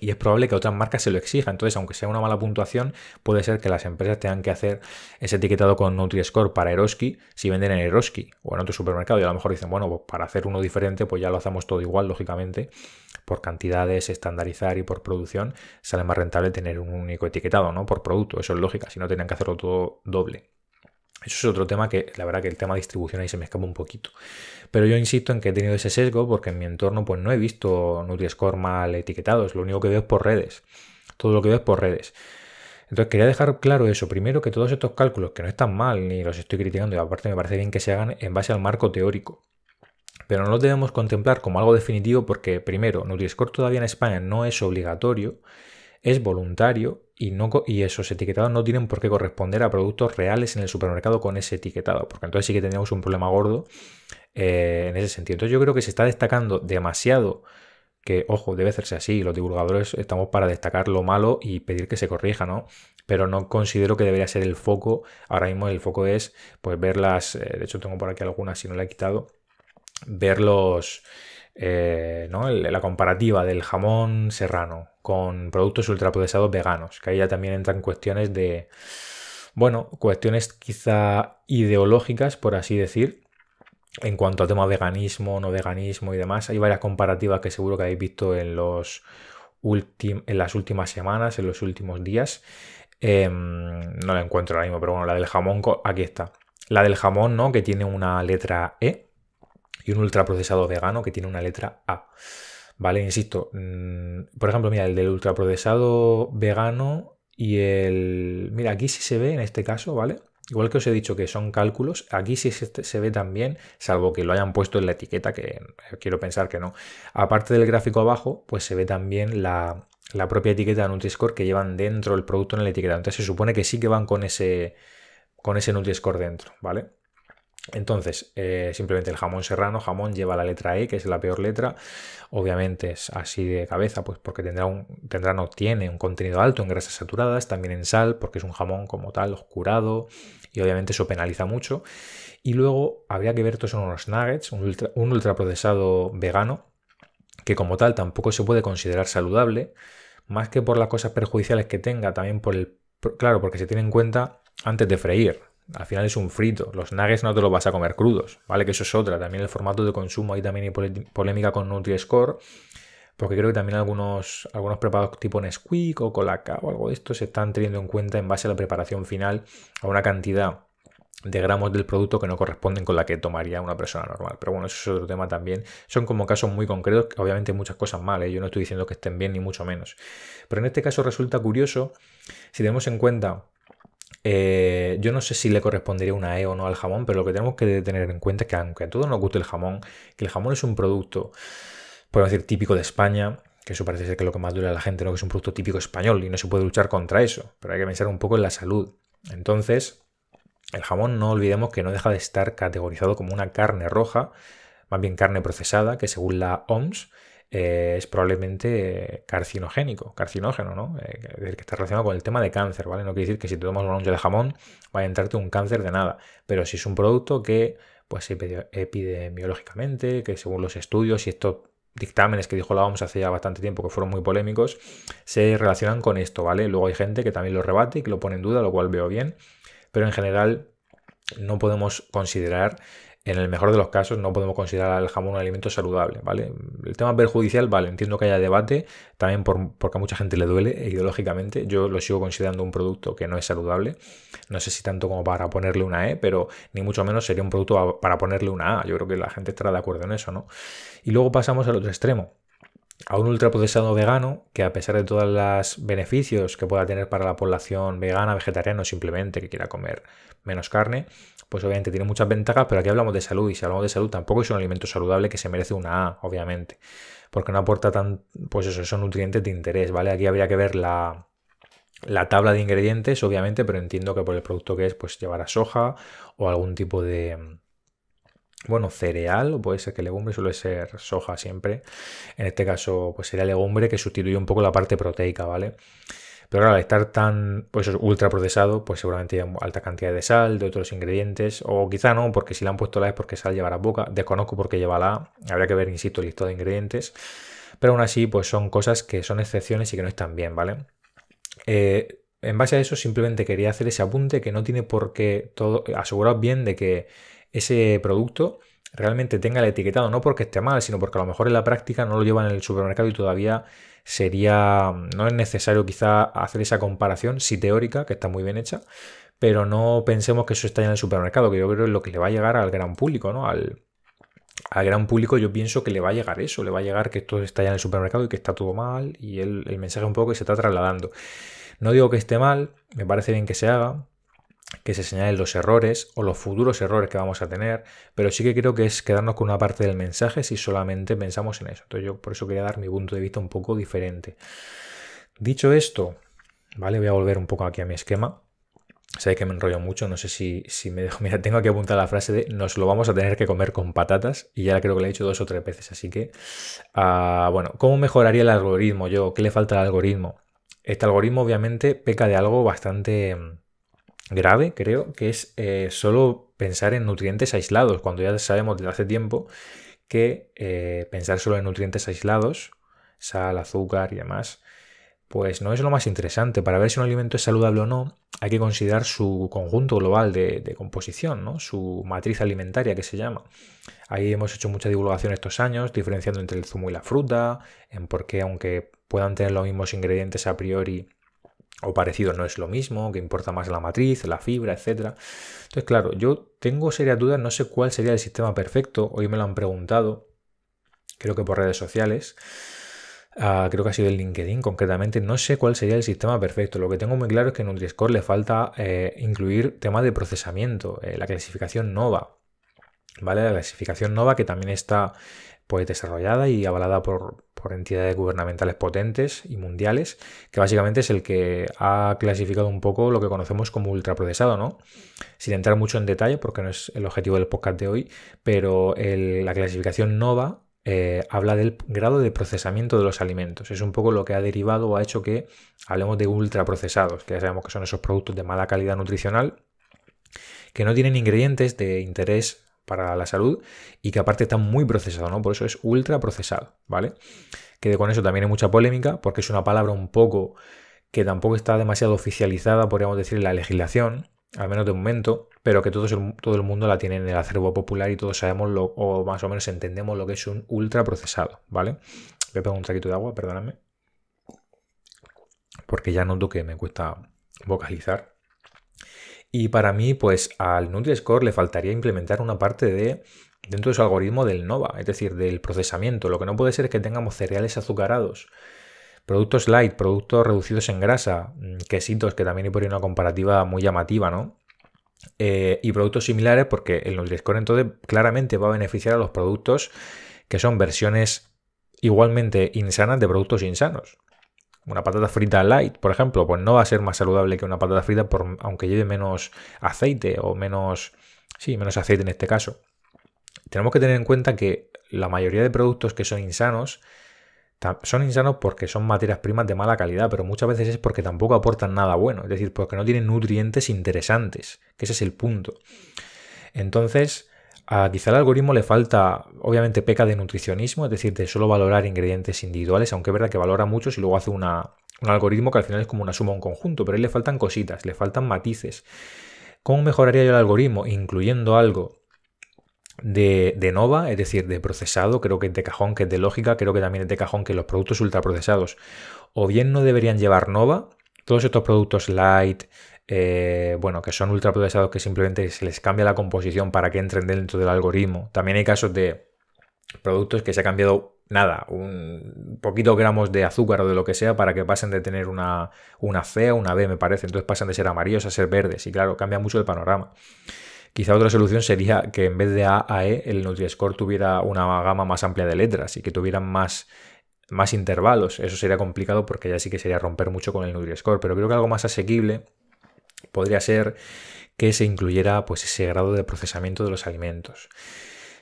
y es probable que otras marcas se lo exijan. Entonces, aunque sea una mala puntuación, puede ser que las empresas tengan que hacer ese etiquetado con Nutri-Score para Eroski si venden en Eroski o en otro supermercado. Y a lo mejor dicen, bueno, pues para hacer uno diferente, pues ya lo hacemos todo igual, lógicamente, por cantidades, estandarizar y por producción, sale más rentable tener un único etiquetado, ¿no? Por producto. Eso es lógica, si no tenían que hacerlo todo doble. Eso es otro tema que, la verdad que el tema de distribución ahí se me escapa un poquito. Pero yo insisto en que he tenido ese sesgo porque en mi entorno pues no he visto Nutriscore score mal etiquetados, lo único que veo es por redes. Todo lo que veo es por redes. Entonces quería dejar claro eso. Primero que todos estos cálculos, que no están mal ni los estoy criticando y aparte me parece bien que se hagan en base al marco teórico. Pero no los debemos contemplar como algo definitivo porque primero, nutri todavía en España no es obligatorio es voluntario y, no, y esos etiquetados no tienen por qué corresponder a productos reales en el supermercado con ese etiquetado, porque entonces sí que tendríamos un problema gordo eh, en ese sentido. Entonces yo creo que se está destacando demasiado que, ojo, debe hacerse así, los divulgadores estamos para destacar lo malo y pedir que se corrija, ¿no? Pero no considero que debería ser el foco, ahora mismo el foco es pues ver las, eh, de hecho tengo por aquí algunas si no la he quitado, ver los... Eh, la comparativa del jamón serrano con productos ultraprocesados veganos, que ahí ya también entran cuestiones de, bueno, cuestiones quizá ideológicas, por así decir, en cuanto a tema veganismo, no veganismo y demás. Hay varias comparativas que seguro que habéis visto en, los en las últimas semanas, en los últimos días. Em, no la encuentro ahora mismo, pero bueno, la del jamón, aquí está. La del jamón, ¿no? Que tiene una letra E y un ultraprocesado vegano que tiene una letra A. ¿Vale? Insisto, mm, por ejemplo, mira, el del ultraprocesado vegano y el... Mira, aquí sí se ve en este caso, ¿vale? Igual que os he dicho que son cálculos, aquí sí se, ve también, salvo que lo hayan puesto en la etiqueta, que quiero pensar que no. Aparte del gráfico abajo, pues se ve también la, propia etiqueta Nutri-Score que llevan dentro el producto en la etiqueta. Entonces se supone que sí que van con ese, con ese Nutri-Score dentro, ¿vale? Entonces, eh, simplemente el jamón serrano, jamón lleva la letra E, que es la peor letra. Obviamente es así de cabeza, pues porque tendrá, un, tendrá no tiene un contenido alto en grasas saturadas, también en sal, porque es un jamón como tal, oscurado, y obviamente eso penaliza mucho. Y luego habría que ver, todos son unos nuggets, un, ultra, un ultraprocesado vegano, que como tal tampoco se puede considerar saludable, más que por las cosas perjudiciales que tenga, también por el... Claro, porque se tiene en cuenta antes de freír, al final es un frito. Los nuggets no te los vas a comer crudos, ¿vale? Que eso es otra. También el formato de consumo, ahí también hay polémica con Nutri-Score, porque creo que también algunos, algunos preparados tipo Nesquik o Colaca o algo de esto se están teniendo en cuenta en base a la preparación final a una cantidad de gramos del producto que no corresponden con la que tomaría una persona normal. Pero bueno, eso es otro tema también. Son como casos muy concretos, obviamente muchas cosas malas. ¿eh? yo no estoy diciendo que estén bien ni mucho menos. Pero en este caso resulta curioso si tenemos en cuenta eh, yo no sé si le correspondería una E o no al jamón, pero lo que tenemos que tener en cuenta es que aunque a todos nos guste el jamón, que el jamón es un producto, podemos decir, típico de España, que eso parece ser que lo que más duele a la gente, ¿no? que es un producto típico español y no se puede luchar contra eso, pero hay que pensar un poco en la salud. Entonces, el jamón no olvidemos que no deja de estar categorizado como una carne roja, más bien carne procesada, que según la OMS, eh, es probablemente carcinogénico, carcinógeno, ¿no? Eh, es decir, que está relacionado con el tema de cáncer, ¿vale? No quiere decir que si te tomas una ancho de jamón vaya a entrarte un cáncer de nada, pero si es un producto que, pues epidemiológicamente, que según los estudios y estos dictámenes que dijo la OMS hace ya bastante tiempo, que fueron muy polémicos, se relacionan con esto, ¿vale? Luego hay gente que también lo rebate y que lo pone en duda, lo cual veo bien, pero en general no podemos considerar en el mejor de los casos no podemos considerar al jamón un alimento saludable, ¿vale? El tema perjudicial, vale, entiendo que haya debate, también porque a mucha gente le duele e ideológicamente, yo lo sigo considerando un producto que no es saludable, no sé si tanto como para ponerle una E, pero ni mucho menos sería un producto para ponerle una A, yo creo que la gente estará de acuerdo en eso, ¿no? Y luego pasamos al otro extremo, a un ultraprocesado vegano que a pesar de todos los beneficios que pueda tener para la población vegana, vegetariana o simplemente que quiera comer menos carne, pues obviamente tiene muchas ventajas, pero aquí hablamos de salud y si hablamos de salud tampoco es un alimento saludable que se merece una A, obviamente, porque no aporta tan, pues eso, son nutrientes de interés, ¿vale? Aquí habría que ver la, la tabla de ingredientes, obviamente, pero entiendo que por el producto que es, pues llevará soja o algún tipo de, bueno, cereal, o puede ser que legumbre, suele ser soja siempre. En este caso, pues sería legumbre que sustituye un poco la parte proteica, ¿vale? Pero ahora, al estar tan pues, ultra procesado, pues seguramente hay alta cantidad de sal, de otros ingredientes, o quizá no, porque si la han puesto la es porque sal llevará boca. desconozco por qué lleva la habría que ver, insisto, el listado de ingredientes, pero aún así, pues son cosas que son excepciones y que no están bien, ¿vale? Eh, en base a eso, simplemente quería hacer ese apunte que no tiene por qué todo, asegurar bien de que ese producto realmente tenga el etiquetado, no porque esté mal, sino porque a lo mejor en la práctica no lo llevan en el supermercado y todavía sería, mm, no es necesario quizá hacer esa comparación, si teórica, que está muy bien hecha, pero no pensemos que eso está en el supermercado, que yo creo que es lo que le va a llegar al gran público, ¿no? Al, al gran público yo pienso que le va a llegar eso, le va a llegar que esto está ya en el supermercado y que está todo mal y el, el mensaje un poco que se está trasladando. No digo que esté mal, me parece bien que se haga, que se señalen los errores o los futuros errores que vamos a tener, pero sí que creo que es quedarnos con una parte del mensaje si solamente pensamos en eso. Entonces yo por eso quería dar mi punto de vista un poco diferente. Dicho esto, ¿vale? Voy a volver un poco aquí a mi esquema. Sabéis que me enrollo mucho, no sé si, me dejo. Mira, tengo que apuntar la frase de nos lo vamos a tener que comer con patatas y ya creo que lo he dicho dos o tres veces, así que, ah, bueno, ¿cómo mejoraría el algoritmo yo? ¿Qué le falta al algoritmo? Este algoritmo obviamente peca de algo bastante grave, creo, que es eh, solo pensar en nutrientes aislados, cuando ya sabemos desde hace tiempo que eh, pensar solo en nutrientes aislados, sal, azúcar y demás, pues no es lo más interesante. Para ver si un alimento es saludable o no, hay que considerar su conjunto global de, composición, ¿no? su matriz alimentaria que se llama. Ahí hemos hecho mucha divulgación estos años, diferenciando entre el zumo y la fruta, en por qué aunque puedan tener los mismos ingredientes a priori, o parecido no es lo mismo, que importa más la matriz, la fibra, etcétera. Entonces, claro, yo tengo serias dudas, no sé cuál sería el sistema perfecto, hoy me lo han preguntado, creo que por redes sociales, ah, creo que ha sido el LinkedIn concretamente, no sé cuál sería el sistema perfecto, lo que tengo muy claro es que en nutri le falta eh, incluir temas de procesamiento, eh, la clasificación NOVA, ¿vale? La clasificación NOVA que también está pues desarrollada y avalada por, entidades gubernamentales potentes y mundiales, que básicamente es el que ha clasificado un poco lo que conocemos como ultraprocesado, ¿no? Sin entrar mucho en detalle, porque no es el objetivo del podcast de hoy, pero la clasificación NOVA eh, habla del grado de procesamiento de los alimentos. Es un poco lo que ha derivado o ha hecho que hablemos de ultraprocesados, que ya sabemos que son esos productos de mala calidad nutricional que no tienen ingredientes de interés para la salud y que aparte está muy procesado, ¿no? Por eso es ultra procesado, ¿vale? Que con eso también hay mucha polémica porque es una palabra un poco que tampoco está demasiado oficializada, podríamos decir, en la legislación, al menos de momento, pero que todo el, todo el mundo la tiene en el acervo popular y todos sabemos lo, o más o menos entendemos lo que es un ultra procesado, ¿vale? Voy a pegar un traquito de agua, perdóname. Porque ya noto que me cuesta vocalizar. Y para mí, pues al NutriScore le faltaría implementar una parte de dentro de su algoritmo del NOVA, es decir, del procesamiento. Lo que no puede ser es que tengamos cereales azucarados, productos light, productos reducidos en grasa, mm, quesitos, que también hay por una comparativa muy llamativa, ¿no? Eh, y productos similares, porque el Nutri-Score entonces claramente va a beneficiar a los productos que son versiones igualmente insanas de productos insanos. Una patata frita light, por ejemplo, pues no va a ser más saludable que una patata frita aunque lleve menos aceite o menos... Sí, menos aceite en este caso. Tenemos que tener en cuenta que la mayoría de productos que son insanos son insanos porque son materias primas de mala calidad, pero muchas veces es porque tampoco aportan nada bueno, es decir, porque no tienen nutrientes interesantes, que ese es el punto. Entonces, quizá al algoritmo le falta, obviamente peca de nutricionismo, es decir, de solo valorar ingredientes individuales, aunque es verdad que valora muchos y luego hace un algoritmo que al final es como una suma, un conjunto, pero le faltan cositas, le faltan matices. ¿Cómo mejoraría yo el algoritmo? Incluyendo algo de, de, Nova, es decir, de procesado, creo que es de cajón, que es de lógica, creo que también es de cajón que los productos ultraprocesados o bien no deberían llevar Nova, todos estos productos light, eh, bueno, que son ultraprocesados que simplemente se les cambia la composición para que entren dentro del algoritmo. También hay casos de productos que se ha cambiado nada, un poquito gramos de azúcar o de lo que sea para que pasen de tener una, C a una B, me parece. Entonces pasan de ser amarillos a ser verdes y claro, cambia mucho el panorama. Quizá otra solución sería que en vez de A a E, el Nutri-Score tuviera una gama más amplia de letras y que tuvieran más, más intervalos. Eso sería complicado porque ya sí que sería romper mucho con el Nutri-Score, pero creo que algo más asequible podría ser que se incluyera pues, ese grado de procesamiento de los alimentos.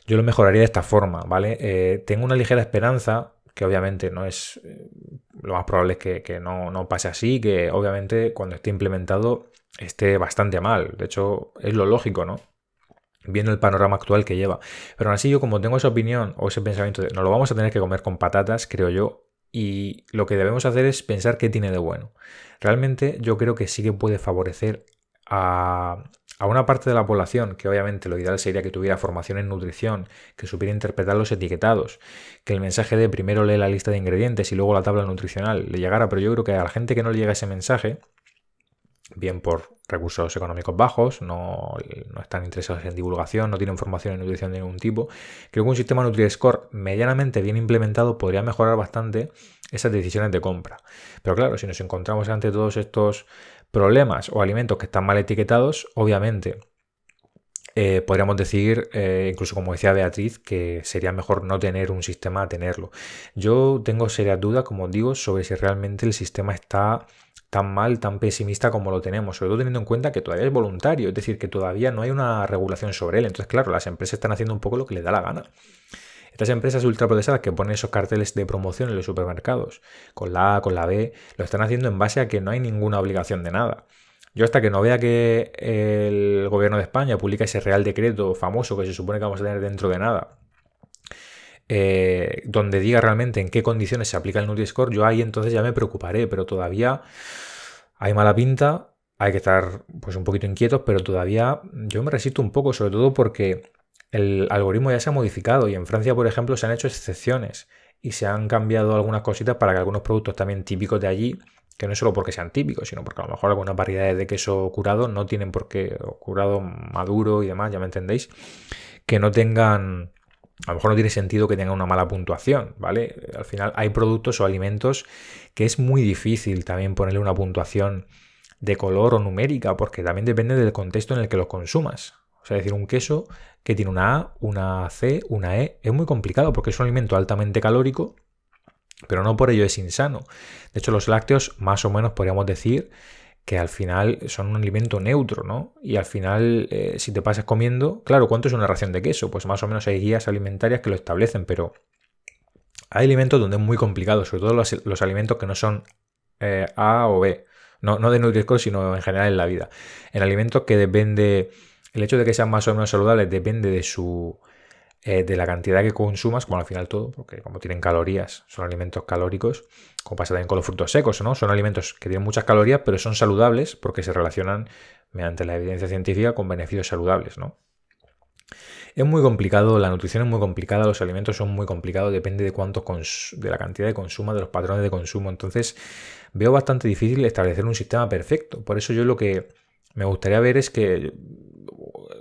Yo lo mejoraría de esta forma, ¿vale? Eh, tengo una ligera esperanza, que obviamente no es eh, lo más probable es que, no, pase así, que obviamente cuando esté implementado esté bastante mal. De hecho, es lo lógico, ¿no? Viendo el panorama actual que lleva. Pero aún así, yo como tengo esa opinión o ese pensamiento de no lo vamos a tener que comer con patatas, creo yo, y lo que debemos hacer es pensar qué tiene de bueno. Realmente yo creo que sí que puede favorecer a, a una parte de la población, que obviamente lo ideal sería que tuviera formación en nutrición, que supiera interpretar los etiquetados, que el mensaje de primero lee la lista de ingredientes y luego la tabla nutricional le llegara, pero yo creo que a la gente que no le llega ese mensaje, bien por recursos económicos bajos, no, están interesados en divulgación, no tienen formación en nutrición de ningún tipo. Creo que un sistema Nutri-Score medianamente bien implementado podría mejorar bastante esas decisiones de compra. Pero claro, si nos encontramos ante todos estos problemas o alimentos que están mal etiquetados, obviamente eh, podríamos decir, eh, incluso como decía Beatriz, que sería mejor no tener un sistema a tenerlo. Yo tengo serias dudas, como digo, sobre si realmente el sistema está tan mal, tan pesimista como lo tenemos, sobre todo teniendo en cuenta que todavía es voluntario, es decir, que todavía no hay una regulación sobre él. Entonces, claro, las empresas están haciendo un poco lo que les da la gana. Estas empresas ultraprocesadas que ponen esos carteles de promoción en los supermercados, con la A, con la B, lo están haciendo en base a que no hay ninguna obligación de nada. Yo hasta que no vea que el gobierno de España publica ese real decreto famoso que se supone que vamos a tener dentro de nada, eh, donde diga realmente en qué condiciones se aplica el Nutri-Score, yo ahí entonces ya me preocuparé, pero todavía hay mala pinta, hay que estar pues un poquito inquietos, pero todavía yo me resisto un poco, sobre todo porque el algoritmo ya se ha modificado y en Francia, por ejemplo, se han hecho excepciones y se han cambiado algunas cositas para que algunos productos también típicos de allí, que no es solo porque sean típicos, sino porque a lo mejor algunas variedades de queso curado no tienen por qué, o curado maduro y demás, ya me entendéis, que no tengan a lo mejor no tiene sentido que tenga una mala puntuación, ¿vale? Al final hay productos o alimentos que es muy difícil también ponerle una puntuación de color o numérica, porque también depende del contexto en el que los consumas. O sea, decir, un queso que tiene una A, una C, una E, es muy complicado porque es un alimento altamente calórico, pero no por ello es insano. De hecho, los lácteos, más o menos podríamos decir que al final son un alimento neutro, ¿no? Y al final, eh, si te pasas comiendo, claro, ¿cuánto es una ración de queso? Pues más o menos hay guías alimentarias que lo establecen, pero hay alimentos donde es muy complicado, sobre todo los, alimentos que no son eh, A o B, no, no de nutrientes sino en general en la vida. En alimentos que depende, el hecho de que sean más o menos saludables depende de su, eh, de la cantidad que consumas, como al final todo, porque como tienen calorías, son alimentos calóricos, como pasa también con los frutos secos, ¿no? Son alimentos que tienen muchas calorías, pero son saludables porque se relacionan mediante la evidencia científica con beneficios saludables, ¿no? Es muy complicado, la nutrición es muy complicada, los alimentos son muy complicados, depende de de la cantidad de consumo, de los patrones de consumo. Entonces, veo bastante difícil establecer un sistema perfecto. Por eso yo lo que me gustaría ver es que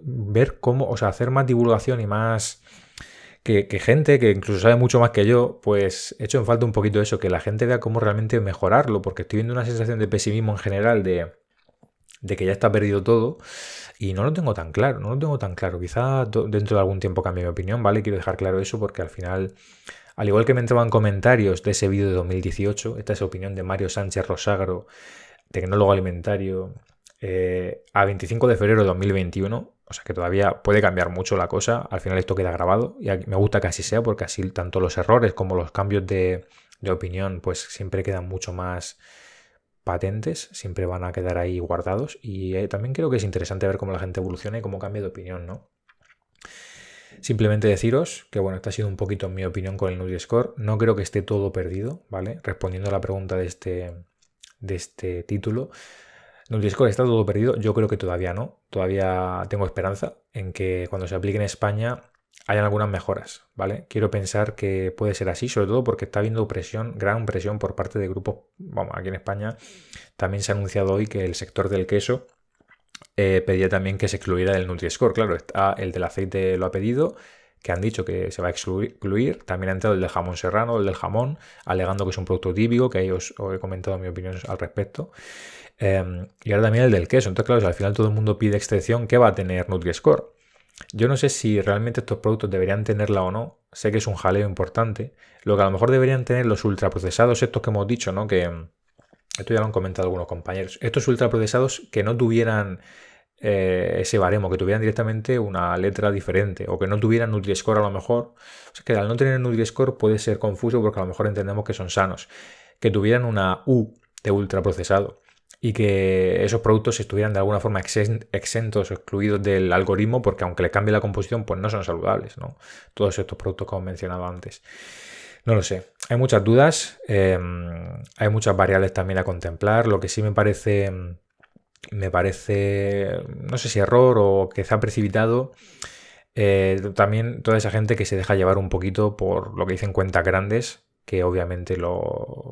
ver cómo, o sea, hacer más divulgación y más... Que, gente que incluso sabe mucho más que yo, pues hecho en falta un poquito eso, que la gente vea cómo realmente mejorarlo, porque estoy viendo una sensación de pesimismo en general, de, de que ya está perdido todo, y no lo tengo tan claro, no lo tengo tan claro. Quizá dentro de algún tiempo cambie mi opinión, ¿vale? Quiero dejar claro eso porque al final, al igual que me entraban comentarios de ese vídeo de 2018, esta es la opinión de Mario Sánchez Rosagro, tecnólogo alimentario, eh, a 25 de febrero de 2021. O sea que todavía puede cambiar mucho la cosa. Al final esto queda grabado y me gusta que así sea porque así tanto los errores como los cambios de, opinión pues siempre quedan mucho más patentes, siempre van a quedar ahí guardados y eh, también creo que es interesante ver cómo la gente evoluciona y cómo cambia de opinión, ¿no? Simplemente deciros que, bueno, esta ha sido un poquito mi opinión con el NutriScore. No creo que esté todo perdido, ¿vale? Respondiendo a la pregunta de este, de este título, está todo perdido. Yo creo que todavía no. Todavía tengo esperanza en que cuando se aplique en España hayan algunas mejoras, ¿vale? Quiero pensar que puede ser así, sobre todo porque está habiendo presión, gran presión por parte de grupos, vamos, aquí en España también se ha anunciado hoy que el sector del queso eh, pedía también que se excluyera del Nutri-Score, claro, el del aceite lo ha pedido, que han dicho que se va a excluir. También ha entrado el del jamón serrano, el del jamón, alegando que es un producto típico, que ahí os, he comentado mi opinión al respecto. Em, y ahora también el del queso. Entonces, claro, al final todo el mundo pide excepción, ¿qué va a tener Nutri-Score? Yo no sé si realmente estos productos deberían tenerla o no. Sé que es un jaleo importante. Lo que a lo mejor deberían tener los ultraprocesados, estos que hemos dicho, ¿no? Que em, esto ya lo han comentado algunos compañeros. Estos ultraprocesados que no tuvieran eh, ese baremo, que tuvieran directamente una letra diferente o que no tuvieran Nutri-Score a lo mejor. O sea, que al no tener Nutri-Score puede ser confuso porque a lo mejor entendemos que son sanos. Que tuvieran una U de ultraprocesado y que esos productos estuvieran de alguna forma exentos o excluidos del algoritmo porque aunque le cambie la composición pues no son saludables, ¿no? Todos estos productos que como mencionado antes. No lo sé, hay muchas dudas, eh, hay muchas variables también a contemplar, lo que sí me parece mm, me parece, no sé si error o que se ha precipitado. Eh, también toda esa gente que se deja llevar un poquito por lo que dicen cuentas grandes, que obviamente lo,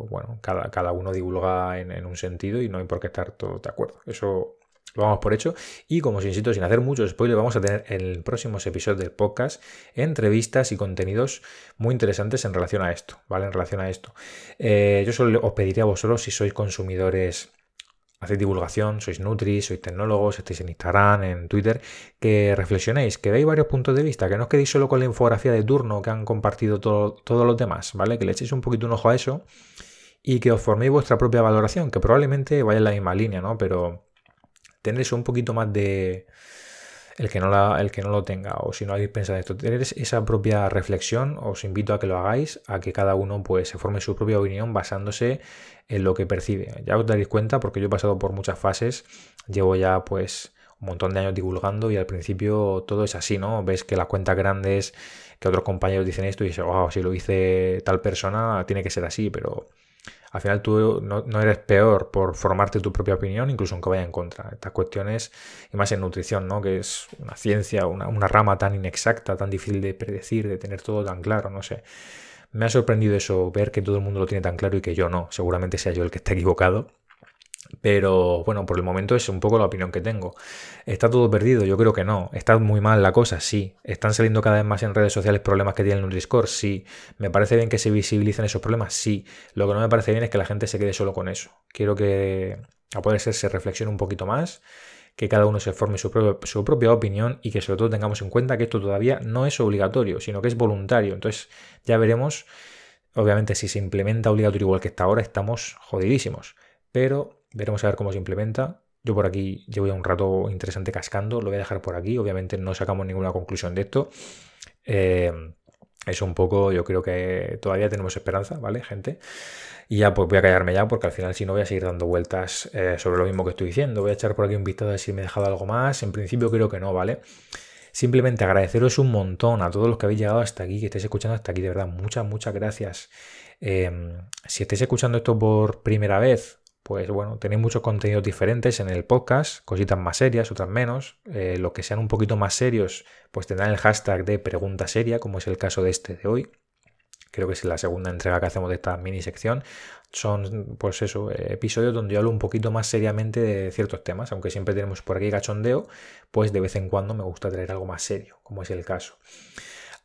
bueno, cada, cada uno divulga en, un sentido y no hay por qué estar todos de acuerdo. Eso lo vamos por hecho. Y como os insisto, sin hacer muchos spoilers, vamos a tener en el próximo episodio del podcast entrevistas y contenidos muy interesantes en relación a esto, ¿vale? En relación a esto. Eh, yo solo os pediría a vosotros si sois consumidores hacéis divulgación, sois Nutri, sois tecnólogos, estáis en Instagram, en Twitter, que reflexionéis, que veáis varios puntos de vista, que no os quedéis solo con la infografía de turno que han compartido todos los demás, ¿vale? Que le echéis un poquito un ojo a eso y que os forméis vuestra propia valoración, que probablemente vaya en la misma línea, ¿no? Pero tenéis un poquito más de, el que no, la, el que no lo tenga o si no habéis pensado esto. Tener esa propia reflexión, os invito a que lo hagáis, a que cada uno pues, se forme su propia opinión basándose en lo que percibe. Ya os daréis cuenta porque yo he pasado por muchas fases, llevo ya pues un montón de años divulgando y al principio todo es así, ¿no? Ves que las cuentas grandes, que otros compañeros dicen esto y dices, wow, si lo dice tal persona, tiene que ser así, pero al final tú no, eres peor por formarte tu propia opinión, incluso aunque vaya en contra. Estas cuestiones, y más en nutrición, ¿no? que es una ciencia, una, una rama tan inexacta, tan difícil de predecir, de tener todo tan claro, no sé. Me ha sorprendido eso, ver que todo el mundo lo tiene tan claro y que yo no. Seguramente sea yo el que está equivocado pero bueno, por el momento es un poco la opinión que tengo. ¿Está todo perdido? Yo creo que no. ¿Está muy mal la cosa? Sí. ¿Están saliendo cada vez más en redes sociales problemas que tienen un Discord? Sí. ¿Me parece bien que se visibilicen esos problemas? Sí. Lo que no me parece bien es que la gente se quede solo con eso. Quiero que, a poder ser, se reflexione un poquito más, que cada uno se forme su, su propia opinión y que sobre todo tengamos en cuenta que esto todavía no es obligatorio, sino que es voluntario. Entonces ya veremos. Obviamente si se implementa obligatorio igual que hasta ahora, estamos jodidísimos. Pero Veremos a ver cómo se implementa. Yo por aquí llevo ya un rato interesante cascando, lo voy a dejar por aquí. Obviamente no sacamos ninguna conclusión de esto. Eh, eso es un poco, yo creo que todavía tenemos esperanza, ¿vale, gente? Y ya pues voy a callarme ya porque al final si no voy a seguir dando vueltas eh, sobre lo mismo que estoy diciendo. Voy a echar por aquí un vistazo ver si me he dejado algo más. En principio creo que no, ¿vale? Simplemente agradeceros un montón a todos los que habéis llegado hasta aquí, que estéis escuchando hasta aquí, de verdad, muchas, muchas gracias. Eh, si estáis escuchando esto por primera vez, pues bueno, tenéis muchos contenidos diferentes en el podcast, cositas más serias, otras menos. Eh, los que sean un poquito más serios, pues tendrán el hashtag de pregunta seria, como es el caso de este de hoy. Creo que es la segunda entrega que hacemos de esta mini sección. Son, pues eso, eh, episodios donde yo hablo un poquito más seriamente de ciertos temas. Aunque siempre tenemos por aquí cachondeo, pues de vez en cuando me gusta traer algo más serio, como es el caso.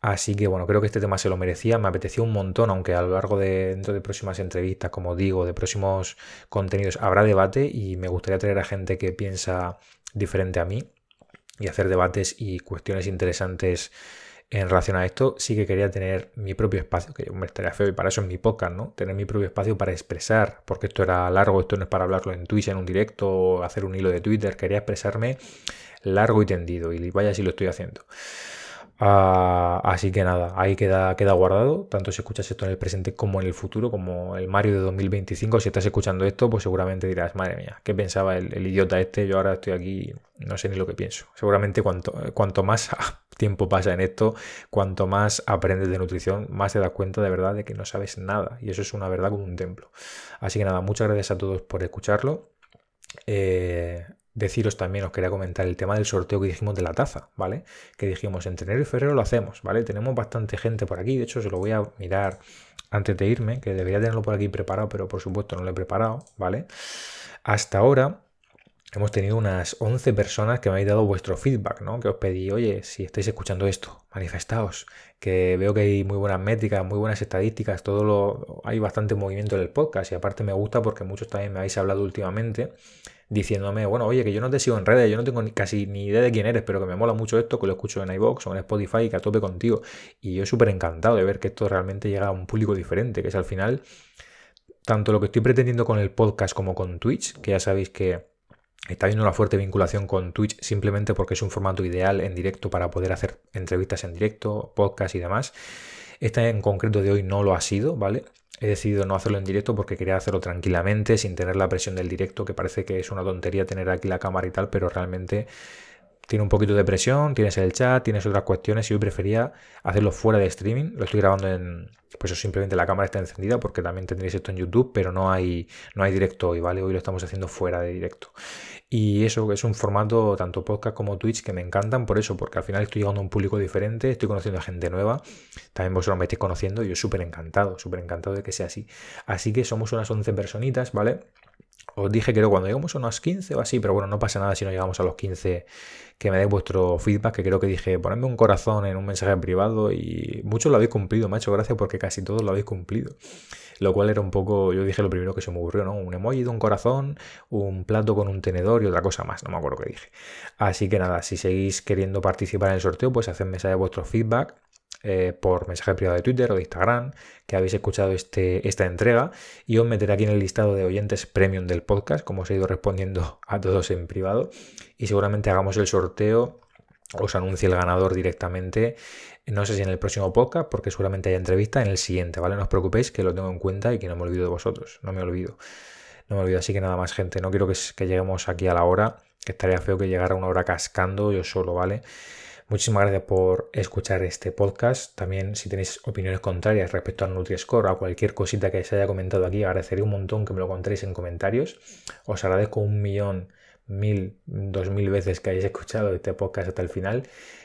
Así que bueno, creo que este tema se lo merecía, me apeteció un montón, aunque a lo largo de, dentro de próximas entrevistas, como digo, de próximos contenidos, habrá debate y me gustaría tener a gente que piensa diferente a mí y hacer debates y cuestiones interesantes en relación a esto. Sí que quería tener mi propio espacio, que me estaría feo y para eso es mi podcast, ¿no? Tener mi propio espacio para expresar, porque esto era largo, esto no es para hablarlo en Twitch, en un directo, o hacer un hilo de Twitter, quería expresarme largo y tendido y vaya si lo estoy haciendo. Ah, así que nada, ahí queda, queda guardado, tanto si escuchas esto en el presente como en el futuro, como el Mario de 2025. Si estás escuchando esto, pues seguramente dirás, madre mía, ¿qué pensaba el, idiota este? Yo ahora estoy aquí, no sé ni lo que pienso. Seguramente cuanto, cuanto más tiempo pasa en esto, cuanto más aprendes de nutrición, más te das cuenta de verdad de que no sabes nada. Y eso es una verdad como un templo. Así que nada, muchas gracias a todos por escucharlo. Eh, deciros también, os quería comentar el tema del sorteo que dijimos de la taza, ¿vale? Que dijimos entre enero y febrero lo hacemos, ¿vale? Tenemos bastante gente por aquí, de hecho se lo voy a mirar antes de irme, que debería tenerlo por aquí preparado, pero por supuesto no lo he preparado, ¿vale? Hasta ahora hemos tenido unas 11 personas que me habéis dado vuestro feedback, ¿no? Que os pedí, oye, si estáis escuchando esto, manifestaos, que veo que hay muy buenas métricas, muy buenas estadísticas, todo lo... hay bastante movimiento en el podcast y aparte me gusta porque muchos también me habéis hablado últimamente diciéndome, bueno, oye, que yo no te sigo en redes, yo no tengo casi ni idea de quién eres, pero que me mola mucho esto, que lo escucho en iBox o en Spotify, y que a tope contigo. Y yo súper encantado de ver que esto realmente llega a un público diferente, que es al final tanto lo que estoy pretendiendo con el podcast como con Twitch, que ya sabéis que está habiendo una fuerte vinculación con Twitch simplemente porque es un formato ideal en directo para poder hacer entrevistas en directo, podcast y demás. Esta en concreto de hoy no lo ha sido, ¿vale? He decidido no hacerlo en directo porque quería hacerlo tranquilamente, sin tener la presión del directo, que parece que es una tontería tener aquí la cámara y tal, pero realmente tiene un poquito de presión, tienes el chat, tienes otras cuestiones y hoy prefería hacerlo fuera de streaming. Lo estoy grabando en, pues simplemente la cámara está encendida porque también tendréis esto en YouTube, pero no hay, no hay directo hoy, ¿vale? Hoy lo estamos haciendo fuera de directo. Y eso es un formato, tanto podcast como Twitch, que me encantan por eso, porque al final estoy llegando a un público diferente, estoy conociendo a gente nueva, también vosotros me estáis conociendo, y yo súper encantado, súper encantado de que sea así. Así que somos unas 11 personitas, ¿vale? Os dije que cuando llegamos a 15 o así, pero bueno, no pasa nada si no llegamos a los 15 que me deis vuestro feedback, que creo que dije, ponedme un corazón en un mensaje privado y muchos lo habéis cumplido, me gracias porque casi todos lo habéis cumplido lo cual era un poco, yo dije lo primero que se me ocurrió, ¿no? Un emoji de un corazón, un plato con un tenedor y otra cosa más, no me acuerdo qué dije. Así que nada, si seguís queriendo participar en el sorteo, pues hacedme saber vuestro feedback. Eh, por mensaje privado de Twitter o de Instagram que habéis escuchado este, esta entrega y os meteré aquí en el listado de oyentes premium del podcast, como os he ido respondiendo a todos en privado y seguramente hagamos el sorteo os anuncie el ganador directamente. No sé si en el próximo podcast, porque seguramente hay entrevista, en el siguiente, ¿vale? No os preocupéis que lo tengo en cuenta y que no me olvido de vosotros, no me olvido. No me olvido, así que nada más gente, no quiero que, lleguemos aquí a la hora, que estaría feo que llegara una hora cascando yo solo, ¿vale? Muchísimas gracias por escuchar este podcast. También si tenéis opiniones contrarias respecto al NutriScore o a cualquier cosita que se haya comentado aquí, agradecería un montón que me lo contéis en comentarios. Os agradezco un millón mil, dos mil veces que hayáis escuchado este podcast hasta el final.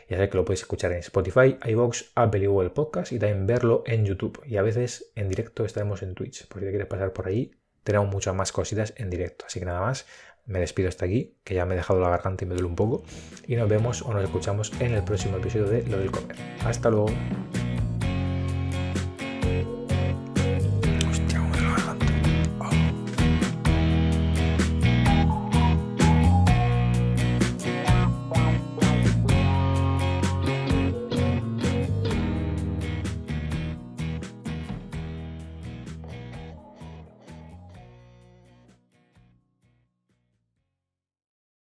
Ya sé que lo podéis escuchar en Spotify, iVoox, Apple y Google Podcast y también verlo en YouTube. Y a veces en directo estaremos en Twitch. Por si te quieres pasar por ahí, tenemos muchas más cositas en directo. Así que nada más, me despido hasta aquí, que ya me he dejado la garganta y me duele un poco. Y nos vemos o nos escuchamos en el próximo episodio de Lo del Comer. Hasta luego.